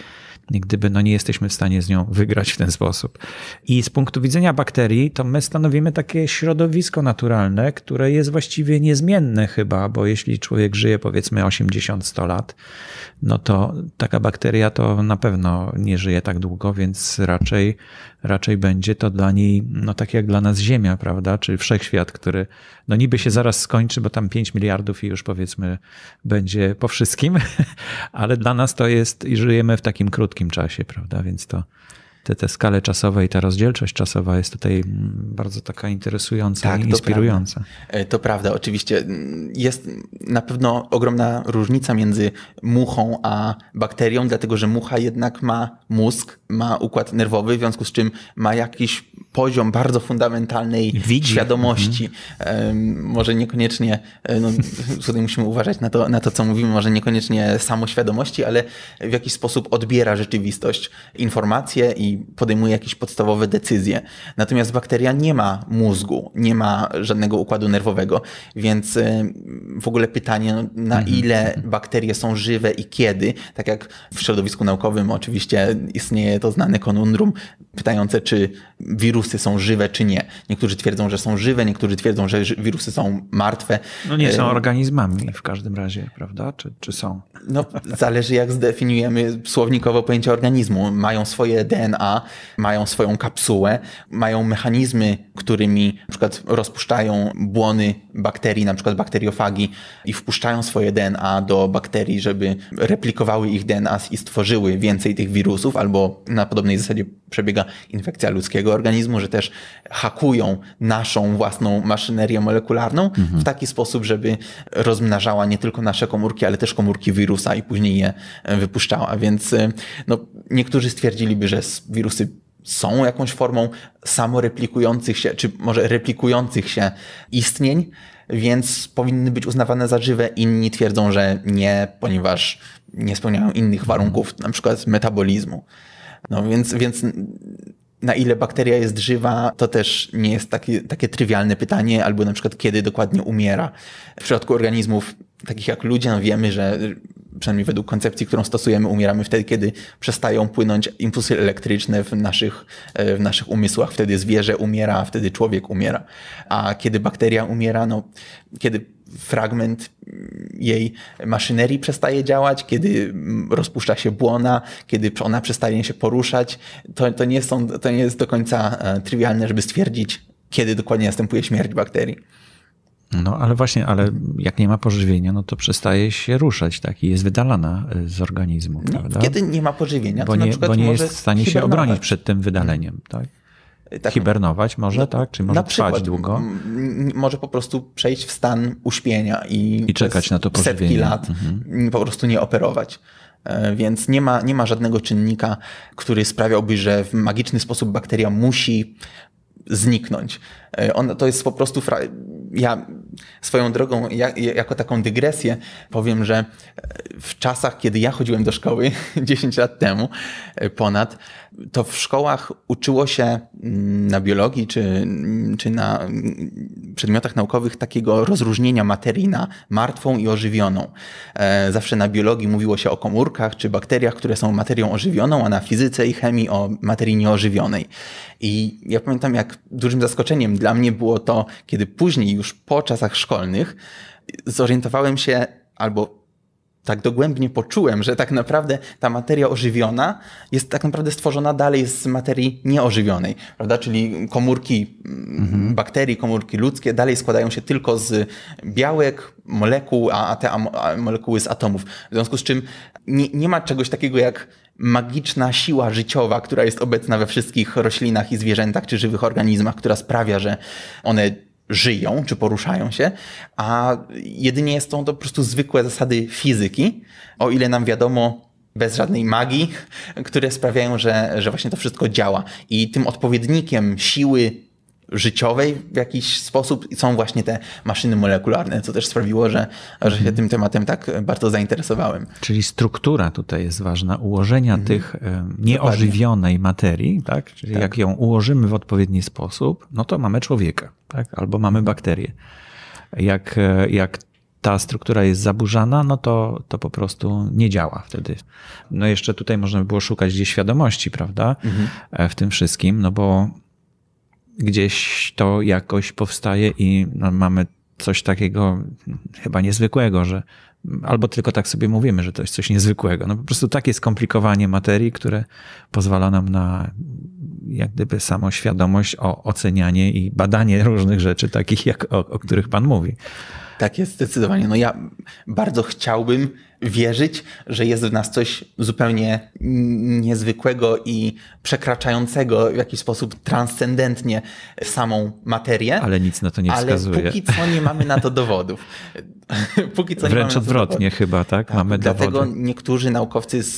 jak gdyby no nie jesteśmy w stanie z nią wygrać w ten sposób. I z punktu widzenia bakterii, to my stanowimy takie środowisko naturalne, które jest właściwie niezmienne chyba, bo jeśli człowiek żyje powiedzmy 80-100 lat, no to taka bakteria to na pewno nie nie żyje tak długo, więc raczej, raczej będzie to dla niej, no tak jak dla nas Ziemia, prawda, czyli wszechświat, który no niby się zaraz skończy, bo tam 5 miliardów i już powiedzmy będzie po wszystkim, [laughs] ale dla nas to jest i żyjemy w takim krótkim czasie, prawda, więc to, te, te skale czasowe i ta rozdzielczość czasowa jest tutaj mm, bardzo taka interesująca tak, i inspirująca. To prawda. E, to prawda, oczywiście. Jest na pewno ogromna różnica między muchą a bakterią, dlatego że mucha jednak ma mózg, ma układ nerwowy, w związku z czym ma jakiś poziom bardzo fundamentalnej Widzi. świadomości. Mhm. Może niekoniecznie, e, no, [laughs] tutaj musimy uważać na to, na to, co mówimy, może niekoniecznie samoświadomości, ale w jakiś sposób odbiera rzeczywistość, informacje i podejmuje jakieś podstawowe decyzje. Natomiast bakteria nie ma mózgu, nie ma żadnego układu nerwowego, więc y, w ogóle pytanie, no, na mhm. ile mhm. bakterie są żywe i kiedy, tak jak w środowisku naukowym oczywiście istnieje to znane konundrum pytające, czy wirusy są żywe, czy nie. Niektórzy twierdzą, że są żywe, niektórzy twierdzą, że wirusy są martwe. No nie są y, organizmami w każdym razie, prawda? Czy, czy są? No, zależy jak zdefiniujemy słownikowo pojęcie organizmu. Mają swoje DNA, mają swoją kapsułę, mają mechanizmy, którymi na przykład rozpuszczają błony bakterii, na przykład bakteriofagi i wpuszczają swoje DNA do bakterii, żeby replikowały ich DNA i stworzyły więcej tych wirusów albo na podobnej zasadzie przebiega infekcja ludzkiego organizmu, że też hakują naszą własną maszynerię molekularną mhm. w taki sposób, żeby rozmnażała nie tylko nasze komórki, ale też komórki wirusa i później je wypuszczała. Więc y, no, niektórzy stwierdziliby, że wirusy są jakąś formą samoreplikujących się, czy może replikujących się istnień, więc powinny być uznawane za żywe. Inni twierdzą, że nie, ponieważ nie spełniają innych warunków, na przykład metabolizmu. No więc, więc na ile bakteria jest żywa, to też nie jest takie, takie trywialne pytanie, albo na przykład kiedy dokładnie umiera. W przypadku organizmów takich jak ludzie, no wiemy, że przynajmniej według koncepcji, którą stosujemy, umieramy wtedy, kiedy przestają płynąć impulsy elektryczne w naszych, e, w naszych umysłach. Wtedy zwierzę umiera, wtedy człowiek umiera. A kiedy bakteria umiera, no, kiedy fragment jej maszynerii przestaje działać, kiedy rozpuszcza się błona, kiedy ona przestaje się poruszać, to, to, nie, są, to nie jest do końca e, trywialne, żeby stwierdzić, kiedy dokładnie następuje śmierć bakterii. No ale właśnie, ale jak nie ma pożywienia, no to przestaje się ruszać, tak? I jest wydalana y, z organizmu, no, prawda? Kiedy nie ma pożywienia, bo to nie, na przykład bo nie jest w stanie hibernować. się obronić przed tym wydaleniem, mhm. tak? Y, tak Hibernować może, no, tak? Czy może trwać przykład, długo? Może po prostu przejść w stan uśpienia i, I czekać na to pożywienie. setki lat mhm. po prostu nie operować. Y, więc nie ma, nie ma żadnego czynnika, który sprawiałby, że w magiczny sposób bakteria musi zniknąć. On, to jest po prostu. Fra- ja Swoją drogą, ja, jako taką dygresję, powiem, że e, w czasach, kiedy ja chodziłem do szkoły 10 [laughs] lat temu e, ponad, to w szkołach uczyło się mm, na biologii czy, mm, czy na mm, przedmiotach naukowych takiego rozróżnienia materii na martwą i ożywioną. E, zawsze na biologii mówiło się o komórkach czy bakteriach, które są materią ożywioną, a na fizyce i chemii o materii nieożywionej. I ja pamiętam, jak dużym zaskoczeniem dla mnie było to, kiedy później, już po czasach szkolnych, zorientowałem się albo tak dogłębnie poczułem, że tak naprawdę ta materia ożywiona jest tak naprawdę stworzona dalej z materii nieożywionej, prawda? Czyli komórki mhm. bakterii, komórki ludzkie dalej składają się tylko z białek, molekuł, a te a molekuły z atomów. W związku z czym nie, nie ma czegoś takiego jak magiczna siła życiowa, która jest obecna we wszystkich roślinach i zwierzętach czy żywych organizmach, która sprawia, że one żyją czy poruszają się, a jedynie są to po prostu zwykłe zasady fizyki. O ile nam wiadomo, bez żadnej magii, które sprawiają, że, że właśnie to wszystko działa. I tym odpowiednikiem siły życiowej w jakiś sposób są właśnie te maszyny molekularne, co też sprawiło, że, że się mhm. tym tematem tak bardzo zainteresowałem. Czyli struktura tutaj jest ważna, ułożenia mhm. tych nieożywionej materii, tak? Czyli tak. jak ją ułożymy w odpowiedni sposób, no to mamy człowieka, tak? Albo mamy mhm. bakterię. Jak, e, jak ta struktura jest zaburzana, no to, to po prostu nie działa wtedy. No jeszcze tutaj można by było szukać gdzieś świadomości, prawda? Mhm. E, w tym wszystkim, no bo gdzieś to jakoś powstaje i no, mamy coś takiego chyba niezwykłego, że albo tylko tak sobie mówimy, że to jest coś niezwykłego. No po prostu takie skomplikowanie materii, które pozwala nam na jak gdyby samoświadomość o ocenianie i badanie różnych rzeczy, takich jak o, o których Pan mówi. Tak jest, zdecydowanie. No ja bardzo chciałbym wierzyć, że jest w nas coś zupełnie niezwykłego i przekraczającego w jakiś sposób transcendentnie samą materię. Ale nic na to nie ale wskazuje. Ale póki co nie mamy na to dowodów. [laughs] póki co Wręcz nie mamy odwrotnie dowodów. chyba, tak? tak mamy dlatego dowody. Dlatego niektórzy naukowcy z,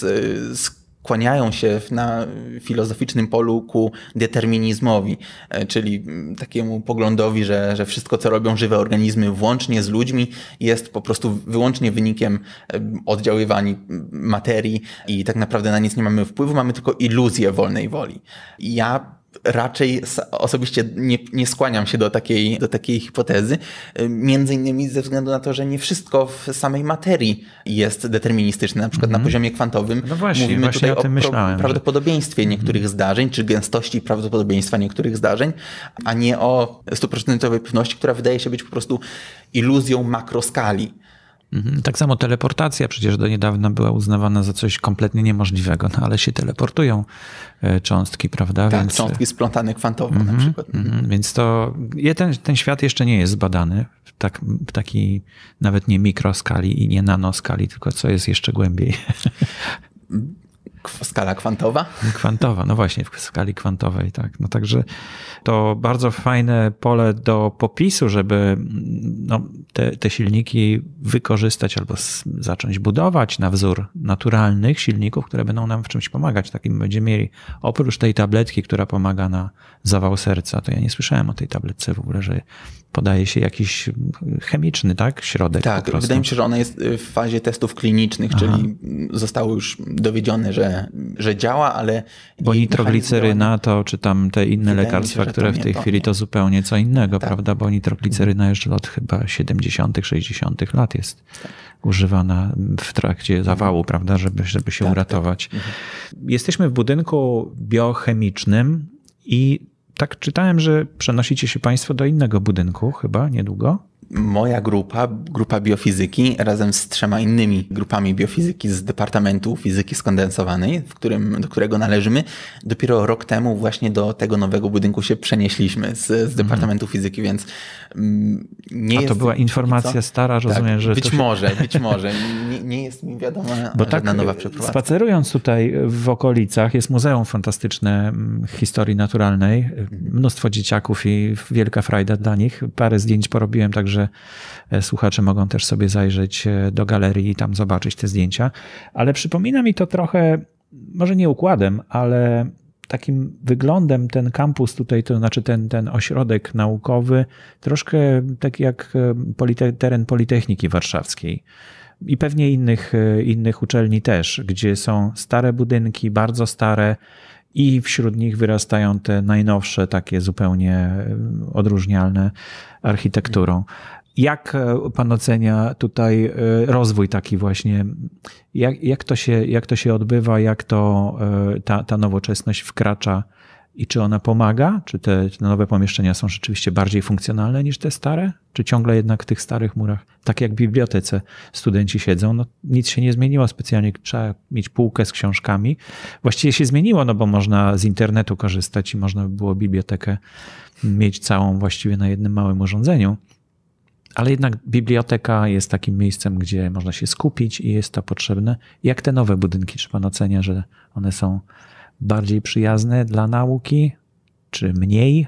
z kłaniają się na filozoficznym polu ku determinizmowi, e, czyli takiemu poglądowi, że, że wszystko, co robią żywe organizmy, włącznie z ludźmi, jest po prostu wyłącznie wynikiem e, oddziaływań materii i tak naprawdę na nic nie mamy wpływu, mamy tylko iluzję wolnej woli. Ja raczej osobiście nie, nie skłaniam się do takiej, do takiej hipotezy. Między innymi ze względu na to, że nie wszystko w samej materii jest deterministyczne, na przykład mm na mhm. poziomie kwantowym. No właśnie, mówimy właśnie tutaj o, tym o myślałem, prawdopodobieństwie że... Mhm. niektórych zdarzeń, czy gęstości prawdopodobieństwa niektórych zdarzeń, a nie o stuprocentowej pewności, która wydaje się być po prostu iluzją makroskali. Mhm. Tak samo teleportacja przecież do niedawna była uznawana za coś kompletnie niemożliwego, no ale się teleportują e, cząstki, prawda? Tak, Więc... E, cząstki splątane kwantowo mm -hmm, na mhm, przykład. Mm -hmm. Więc to ten, ten świat jeszcze nie jest zbadany w, tak, w takiej nawet nie mikroskali i nie nanoskali, tylko co jest jeszcze głębiej. [laughs] skala kwantowa? Kwantowa, no właśnie, w skali kwantowej, tak. No także to bardzo fajne pole do popisu, żeby no, te, te silniki wykorzystać albo zacząć budować na wzór naturalnych silników, które będą nam w czymś pomagać. Takim będziemy mieli, oprócz tej tabletki, która pomaga na zawał serca, to ja nie słyszałem o tej tabletce w ogóle, że podaje się jakiś chemiczny, tak? Środek. Tak, wydaje mi się, że ona jest w fazie testów klinicznych, Aha. czyli zostało już dowiedzione, że, że działa, ale. Bo nitrogliceryna to, czy tam te inne lekarstwa, się, które w tej to chwili nie. to zupełnie co innego, tak. prawda? Bo nitrogliceryna jeszcze od chyba 70., 60. lat jest. Tak używana w trakcie zawału, prawda, żeby, żeby się tak, tak. uratować. Tak. Mhm. Jesteśmy w budynku biochemicznym i tak czytałem, że przenosicie się Państwo do innego budynku chyba niedługo moja grupa, grupa biofizyki, razem z trzema innymi grupami biofizyki z Departamentu Fizyki Skondensowanej, w którym, do którego należymy, dopiero rok temu właśnie do tego nowego budynku się przenieśliśmy z, z mhm. Departamentu Fizyki, więc mm, nie A jest... to była informacja co? stara, tak, rozumiem, tak, że... Być się... może, być może. Nie, nie jest mi wiadoma [laughs] Bo tak, nowa przeprowadzka. Spacerując tutaj w okolicach, jest Muzeum Fantastyczne mm, Historii Naturalnej. Mhm. Mnóstwo dzieciaków i wielka frajda dla nich. Parę zdjęć porobiłem, tak także e, słuchacze mogą też sobie zajrzeć e, do galerii i tam zobaczyć te zdjęcia. Ale przypomina mi to trochę, może nie układem, ale takim wyglądem ten kampus tutaj, to znaczy ten, ten ośrodek naukowy, troszkę taki jak e, polite, teren Politechniki Warszawskiej i pewnie innych, innych uczelni też, gdzie są stare budynki, bardzo stare, i wśród nich wyrastają te najnowsze, takie zupełnie e, odróżnialne architekturą. Jak e, pan ocenia tutaj e, rozwój taki właśnie? Jak, jak, to, się, jak to się odbywa? Jak to ta, ta nowoczesność wkracza i czy ona pomaga? Czy te nowe pomieszczenia są rzeczywiście bardziej funkcjonalne niż te stare? Czy ciągle jednak w tych starych murach, tak jak w bibliotece, studenci siedzą? No, nic się nie zmieniło specjalnie. Trzeba mieć półkę z książkami. Właściwie się zmieniło, no bo można z internetu korzystać i można by było bibliotekę mieć całą właściwie na jednym małym urządzeniu. Ale jednak biblioteka jest takim miejscem, gdzie można się skupić i jest to potrzebne. Jak te nowe budynki, czy pan ocenia, że one są bardziej przyjazne dla nauki, czy mniej?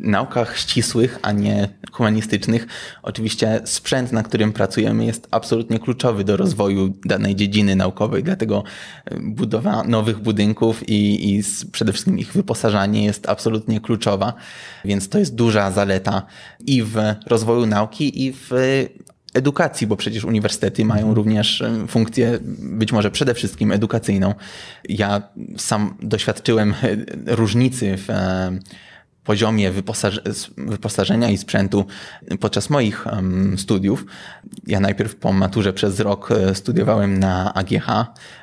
naukach ścisłych, a nie humanistycznych, oczywiście sprzęt, na którym pracujemy, jest absolutnie kluczowy do rozwoju danej dziedziny naukowej, dlatego y, budowa nowych budynków i, i przede wszystkim ich wyposażanie jest absolutnie kluczowa, więc to jest duża zaleta i w rozwoju nauki, i w edukacji, bo przecież uniwersytety mają mhm. również y, funkcję być może przede wszystkim edukacyjną. Ja sam doświadczyłem y, różnicy w poziomie wyposażenia i sprzętu podczas moich studiów. Ja najpierw po maturze przez rok e, studiowałem na AGH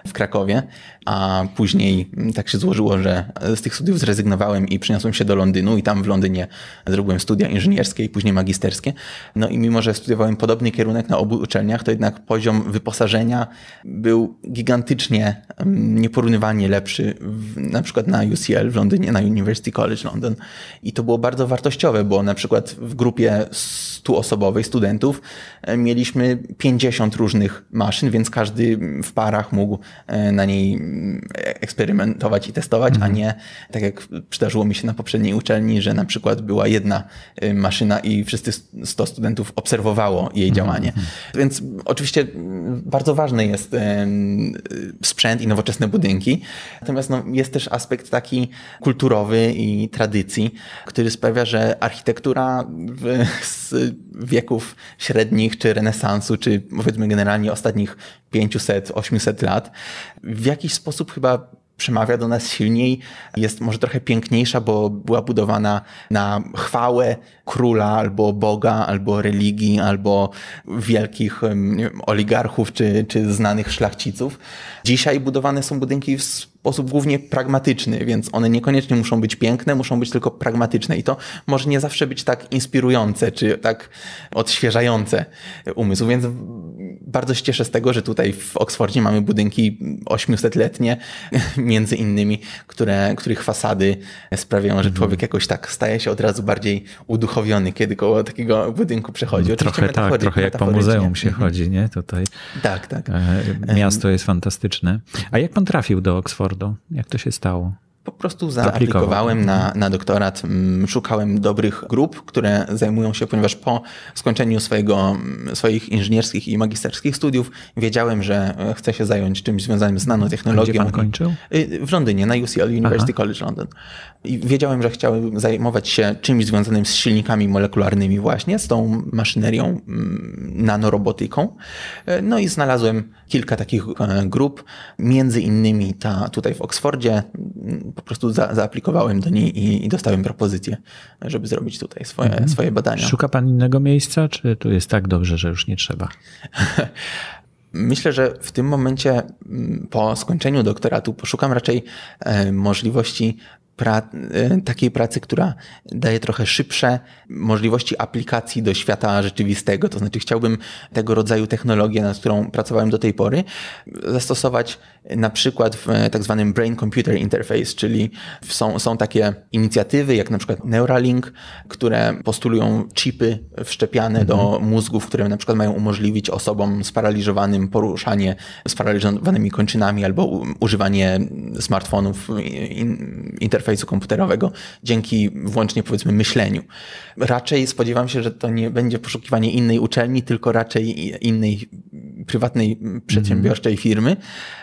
w Krakowie, a później tak się złożyło, że e, z tych studiów zrezygnowałem i przyniosłem się do Londynu i tam w Londynie zrobiłem studia inżynierskie i później magisterskie. No i mimo, że studiowałem podobny kierunek na obu uczelniach, to jednak poziom wyposażenia był gigantycznie, nieporównywalnie lepszy w, na przykład na UCL w Londynie, na University College London i to było bardzo wartościowe, bo na przykład w grupie stuosobowej osobowej studentów e, mieliśmy 50 różnych maszyn, więc każdy w parach mógł e, na niej e, eksperymentować i testować, a mhm. nie tak jak przydarzyło mi się na poprzedniej uczelni, że na przykład była jedna maszyna i wszyscy 100 studentów obserwowało jej mhm, działanie. Mhm. Więc oczywiście bardzo ważny jest sprzęt i nowoczesne budynki, natomiast no, jest też aspekt taki kulturowy i tradycji który sprawia, że architektura w, z wieków średnich czy renesansu, czy powiedzmy generalnie ostatnich 500-800 lat, w jakiś sposób chyba przemawia do nas silniej, jest może trochę piękniejsza, bo była budowana na chwałę króla albo Boga, albo religii, albo wielkich oligarchów czy, czy znanych szlachciców. Dzisiaj budowane są budynki w sposób głównie pragmatyczny, więc one niekoniecznie muszą być piękne, muszą być tylko pragmatyczne i to może nie zawsze być tak inspirujące czy tak odświeżające umysł, więc bardzo się cieszę z tego, że tutaj w Oksfordzie mamy budynki 800-letnie, [laughs] między innymi, które, których fasady sprawiają, że mhm. człowiek jakoś tak staje się od razu bardziej uduchowiony, kiedy koło takiego budynku przechodzi. trochę tak, trochę jak po muzeum się mhm. chodzi, nie? Tutaj. Tak, tak. E, miasto jest fantastyczne. A jak pan trafił do Oksfordu? Jak to się stało? po prostu zaaplikowałem na, na doktorat, mm, szukałem dobrych grup, które zajmują się, ponieważ po skończeniu swojego, mm, swoich inżynierskich i magisterskich studiów wiedziałem, że e, chcę się zająć czymś związanym z nanotechnologią. Gdzie pan kończył? Y, w Londynie, na UCL, University Aha. College London. I wiedziałem, że chciałem zajmować się czymś związanym z silnikami molekularnymi właśnie, z tą maszynerią, mm, nanorobotyką. E, no i znalazłem kilka takich e, grup, między innymi ta tutaj w Oksfordzie, po prostu za, zaaplikowałem do niej i, i, dostałem propozycję, żeby zrobić tutaj swoje, mhm. swoje badania. Szuka pan innego miejsca, czy tu jest tak dobrze, że już nie trzeba? [laughs] Myślę, że w tym momencie mm, po skończeniu doktoratu poszukam raczej e, możliwości pra y, takiej pracy, która daje trochę szybsze możliwości aplikacji do świata rzeczywistego. To znaczy, chciałbym tego rodzaju technologię, nad którą pracowałem do tej pory, zastosować na przykład w tak zwanym Brain Computer Interface, czyli są, są takie inicjatywy, jak na przykład Neuralink, które postulują chipy wszczepiane do mhm. mózgów, które na przykład mają umożliwić osobom sparaliżowanym poruszanie sparaliżowanymi kończynami albo używanie smartfonów interfejsów interfejsu komputerowego dzięki włącznie powiedzmy myśleniu. Raczej spodziewam się, że to nie będzie poszukiwanie innej uczelni, tylko raczej innej prywatnej przedsiębiorczej mm. firmy,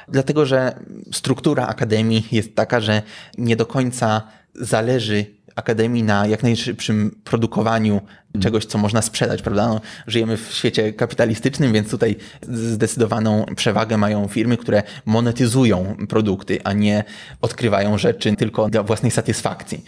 dlatego że struktura akademii jest taka, że nie do końca zależy akademii na jak najszybszym produkowaniu mhm. czegoś, co można sprzedać, prawda? No, żyjemy w świecie kapitalistycznym, więc tutaj zdecydowaną przewagę mają firmy, które monetyzują produkty, a nie odkrywają rzeczy tylko dla własnej satysfakcji.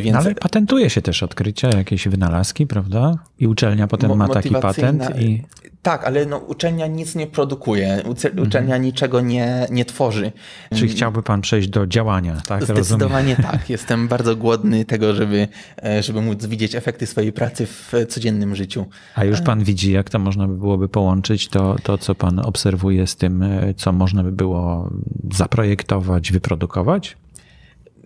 Więc... No ale patentuje się też odkrycia, jakieś wynalazki, prawda? I uczelnia potem Mo ma taki patent. I... Tak, ale no, uczelnia nic nie produkuje, mhm. uczelnia mhm. niczego nie, nie tworzy. Czyli chciałby pan przejść do działania, tak? Zdecydowanie [laughs] tak. Jestem bardzo głodny tego, żeby, e, żeby móc widzieć efekty swojej pracy w e, codziennym życiu. A już e. pan widzi, jak to można by byłoby połączyć to, to co pan obserwuje z tym, co można by było zaprojektować, wyprodukować?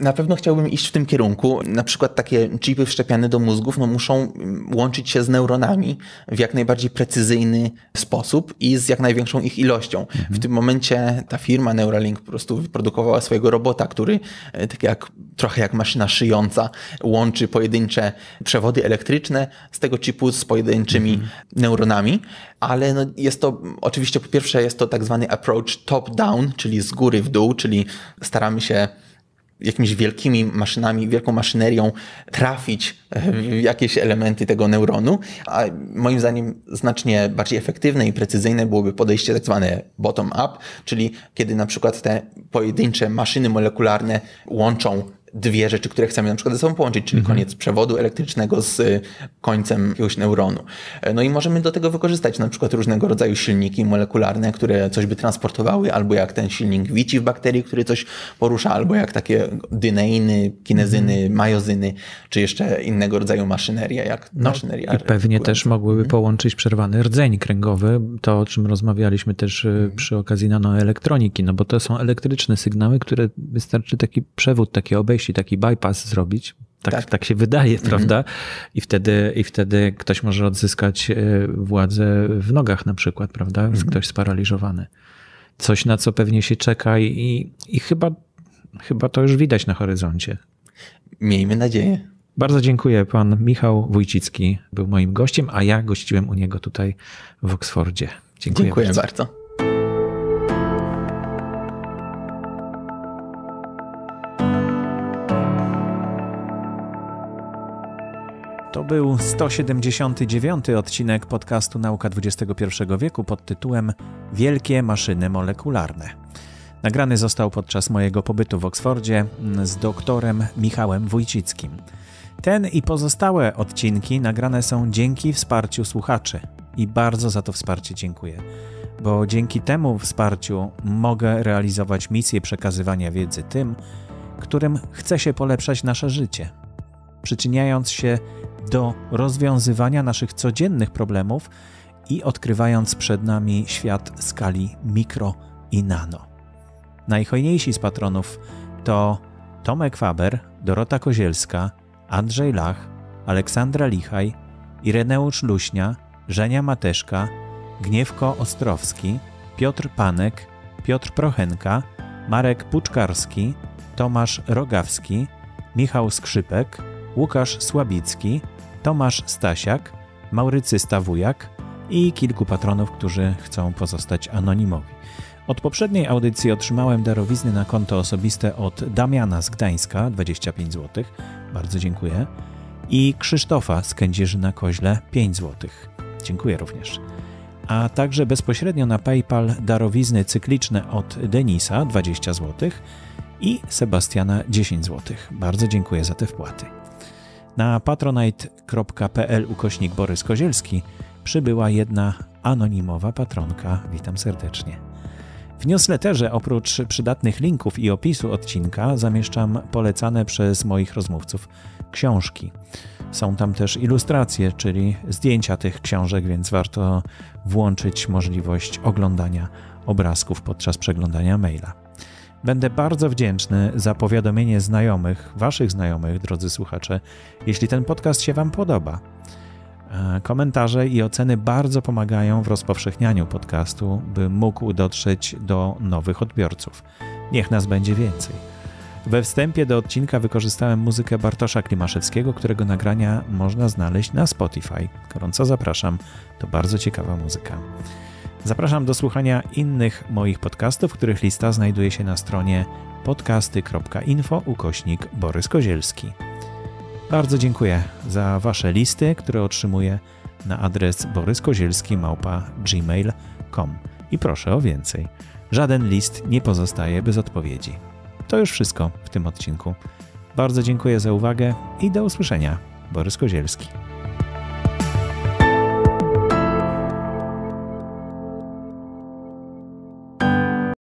na pewno chciałbym iść w tym kierunku. Na przykład takie chipy wszczepiane do mózgów no, muszą mm, łączyć się z neuronami w jak najbardziej precyzyjny sposób i z jak największą ich ilością. Mhm. W tym momencie ta firma Neuralink po prostu wyprodukowała swojego robota, który e, tak jak, trochę jak maszyna szyjąca łączy pojedyncze przewody elektryczne z tego chipu z pojedynczymi mhm. neuronami, ale no, jest to oczywiście po pierwsze jest to tak zwany approach top-down, czyli z góry w dół, czyli staramy się jakimiś wielkimi maszynami, wielką maszynerią trafić e, w jakieś elementy tego neuronu, a moim zdaniem znacznie bardziej efektywne i precyzyjne byłoby podejście tak zwane bottom-up, czyli kiedy na przykład te pojedyncze maszyny molekularne łączą dwie rzeczy, które chcemy na przykład ze sobą połączyć, czyli mhm. koniec przewodu elektrycznego z y, końcem jakiegoś neuronu. E, no i możemy do tego wykorzystać na przykład różnego rodzaju silniki molekularne, które coś by transportowały, albo jak ten silnik wici w bakterii, który coś porusza, albo jak takie dyneiny, kinezyny, mhm. majozyny, czy jeszcze innego rodzaju maszyneria, jak no, maszyneria. I pewnie też mogłyby mhm. połączyć przerwany rdzeń kręgowy, to o czym rozmawialiśmy też y, mhm. przy okazji nanoelektroniki, no bo to są elektryczne sygnały, które wystarczy taki przewód, takie obejście przejść i taki bypass zrobić. Tak, tak. tak się wydaje, mhm. prawda? I, wtedy, I wtedy ktoś może odzyskać e, władzę w nogach na przykład, prawda? Mhm. Ktoś sparaliżowany. Coś, na co pewnie się czeka i, i chyba, chyba to już widać na horyzoncie. Miejmy nadzieję. Bardzo dziękuję. Pan Michał Wójcicki był moim gościem, a ja gościłem u niego tutaj w Oksfordzie. Dziękuję, dziękuję bardzo. bardzo. To był 179 odcinek podcastu Nauka XXI wieku pod tytułem Wielkie maszyny molekularne. Nagrany został podczas mojego pobytu w Oksfordzie mm, z doktorem Michałem Wójcickim. Ten i pozostałe odcinki nagrane są dzięki wsparciu słuchaczy i bardzo za to wsparcie dziękuję, bo dzięki temu wsparciu mogę realizować misję przekazywania wiedzy tym, którym chce się polepszać nasze życie, przyczyniając się do rozwiązywania naszych codziennych problemów i odkrywając przed nami świat skali mikro i nano. Najhojniejsi z patronów to Tomek Faber, Dorota Kozielska, Andrzej Lach, Aleksandra Lichaj, Ireneusz Luśnia, Żenia Mateszka, Gniewko Ostrowski, Piotr Panek, Piotr Prochenka, Marek Puczkarski, Tomasz Rogawski, Michał Skrzypek, Łukasz Słabicki, Tomasz Stasiak, Maurycy Stawujak i kilku patronów, którzy chcą pozostać anonimowi. Od poprzedniej audycji otrzymałem darowizny na konto osobiste od Damiana z Gdańska 25 zł, bardzo dziękuję, i Krzysztofa z Kędzierzyna Koźle 5 zł. Dziękuję również. A także bezpośrednio na PayPal darowizny cykliczne od Denisa 20 zł i Sebastiana 10 zł. Bardzo dziękuję za te wpłaty. Na patronite.pl ukośnik Borys Kozielski przybyła jedna anonimowa patronka. Witam serdecznie. W newsletterze oprócz przydatnych linków i opisu odcinka zamieszczam polecane przez moich rozmówców książki. Są tam też ilustracje, czyli zdjęcia tych książek, więc warto włączyć możliwość oglądania obrazków podczas przeglądania maila. Będę bardzo wdzięczny za powiadomienie znajomych, waszych znajomych, drodzy słuchacze, jeśli ten podcast się wam podoba. E, komentarze i oceny bardzo pomagają w rozpowszechnianiu podcastu, by mógł dotrzeć do nowych odbiorców. Niech nas będzie więcej. We wstępie do odcinka wykorzystałem muzykę Bartosza Klimaszewskiego, którego nagrania można znaleźć na Spotify. Gorąco zapraszam, to bardzo ciekawa muzyka. Zapraszam do słuchania innych moich podcastów, których lista znajduje się na stronie podcasty.info ukośnik Borys Kozielski. Bardzo dziękuję za Wasze listy, które otrzymuję na adres boryskozielski.gmail.com i proszę o więcej. Żaden list nie pozostaje bez odpowiedzi. To już wszystko w tym odcinku. Bardzo dziękuję za uwagę i do usłyszenia. Borys Kozielski.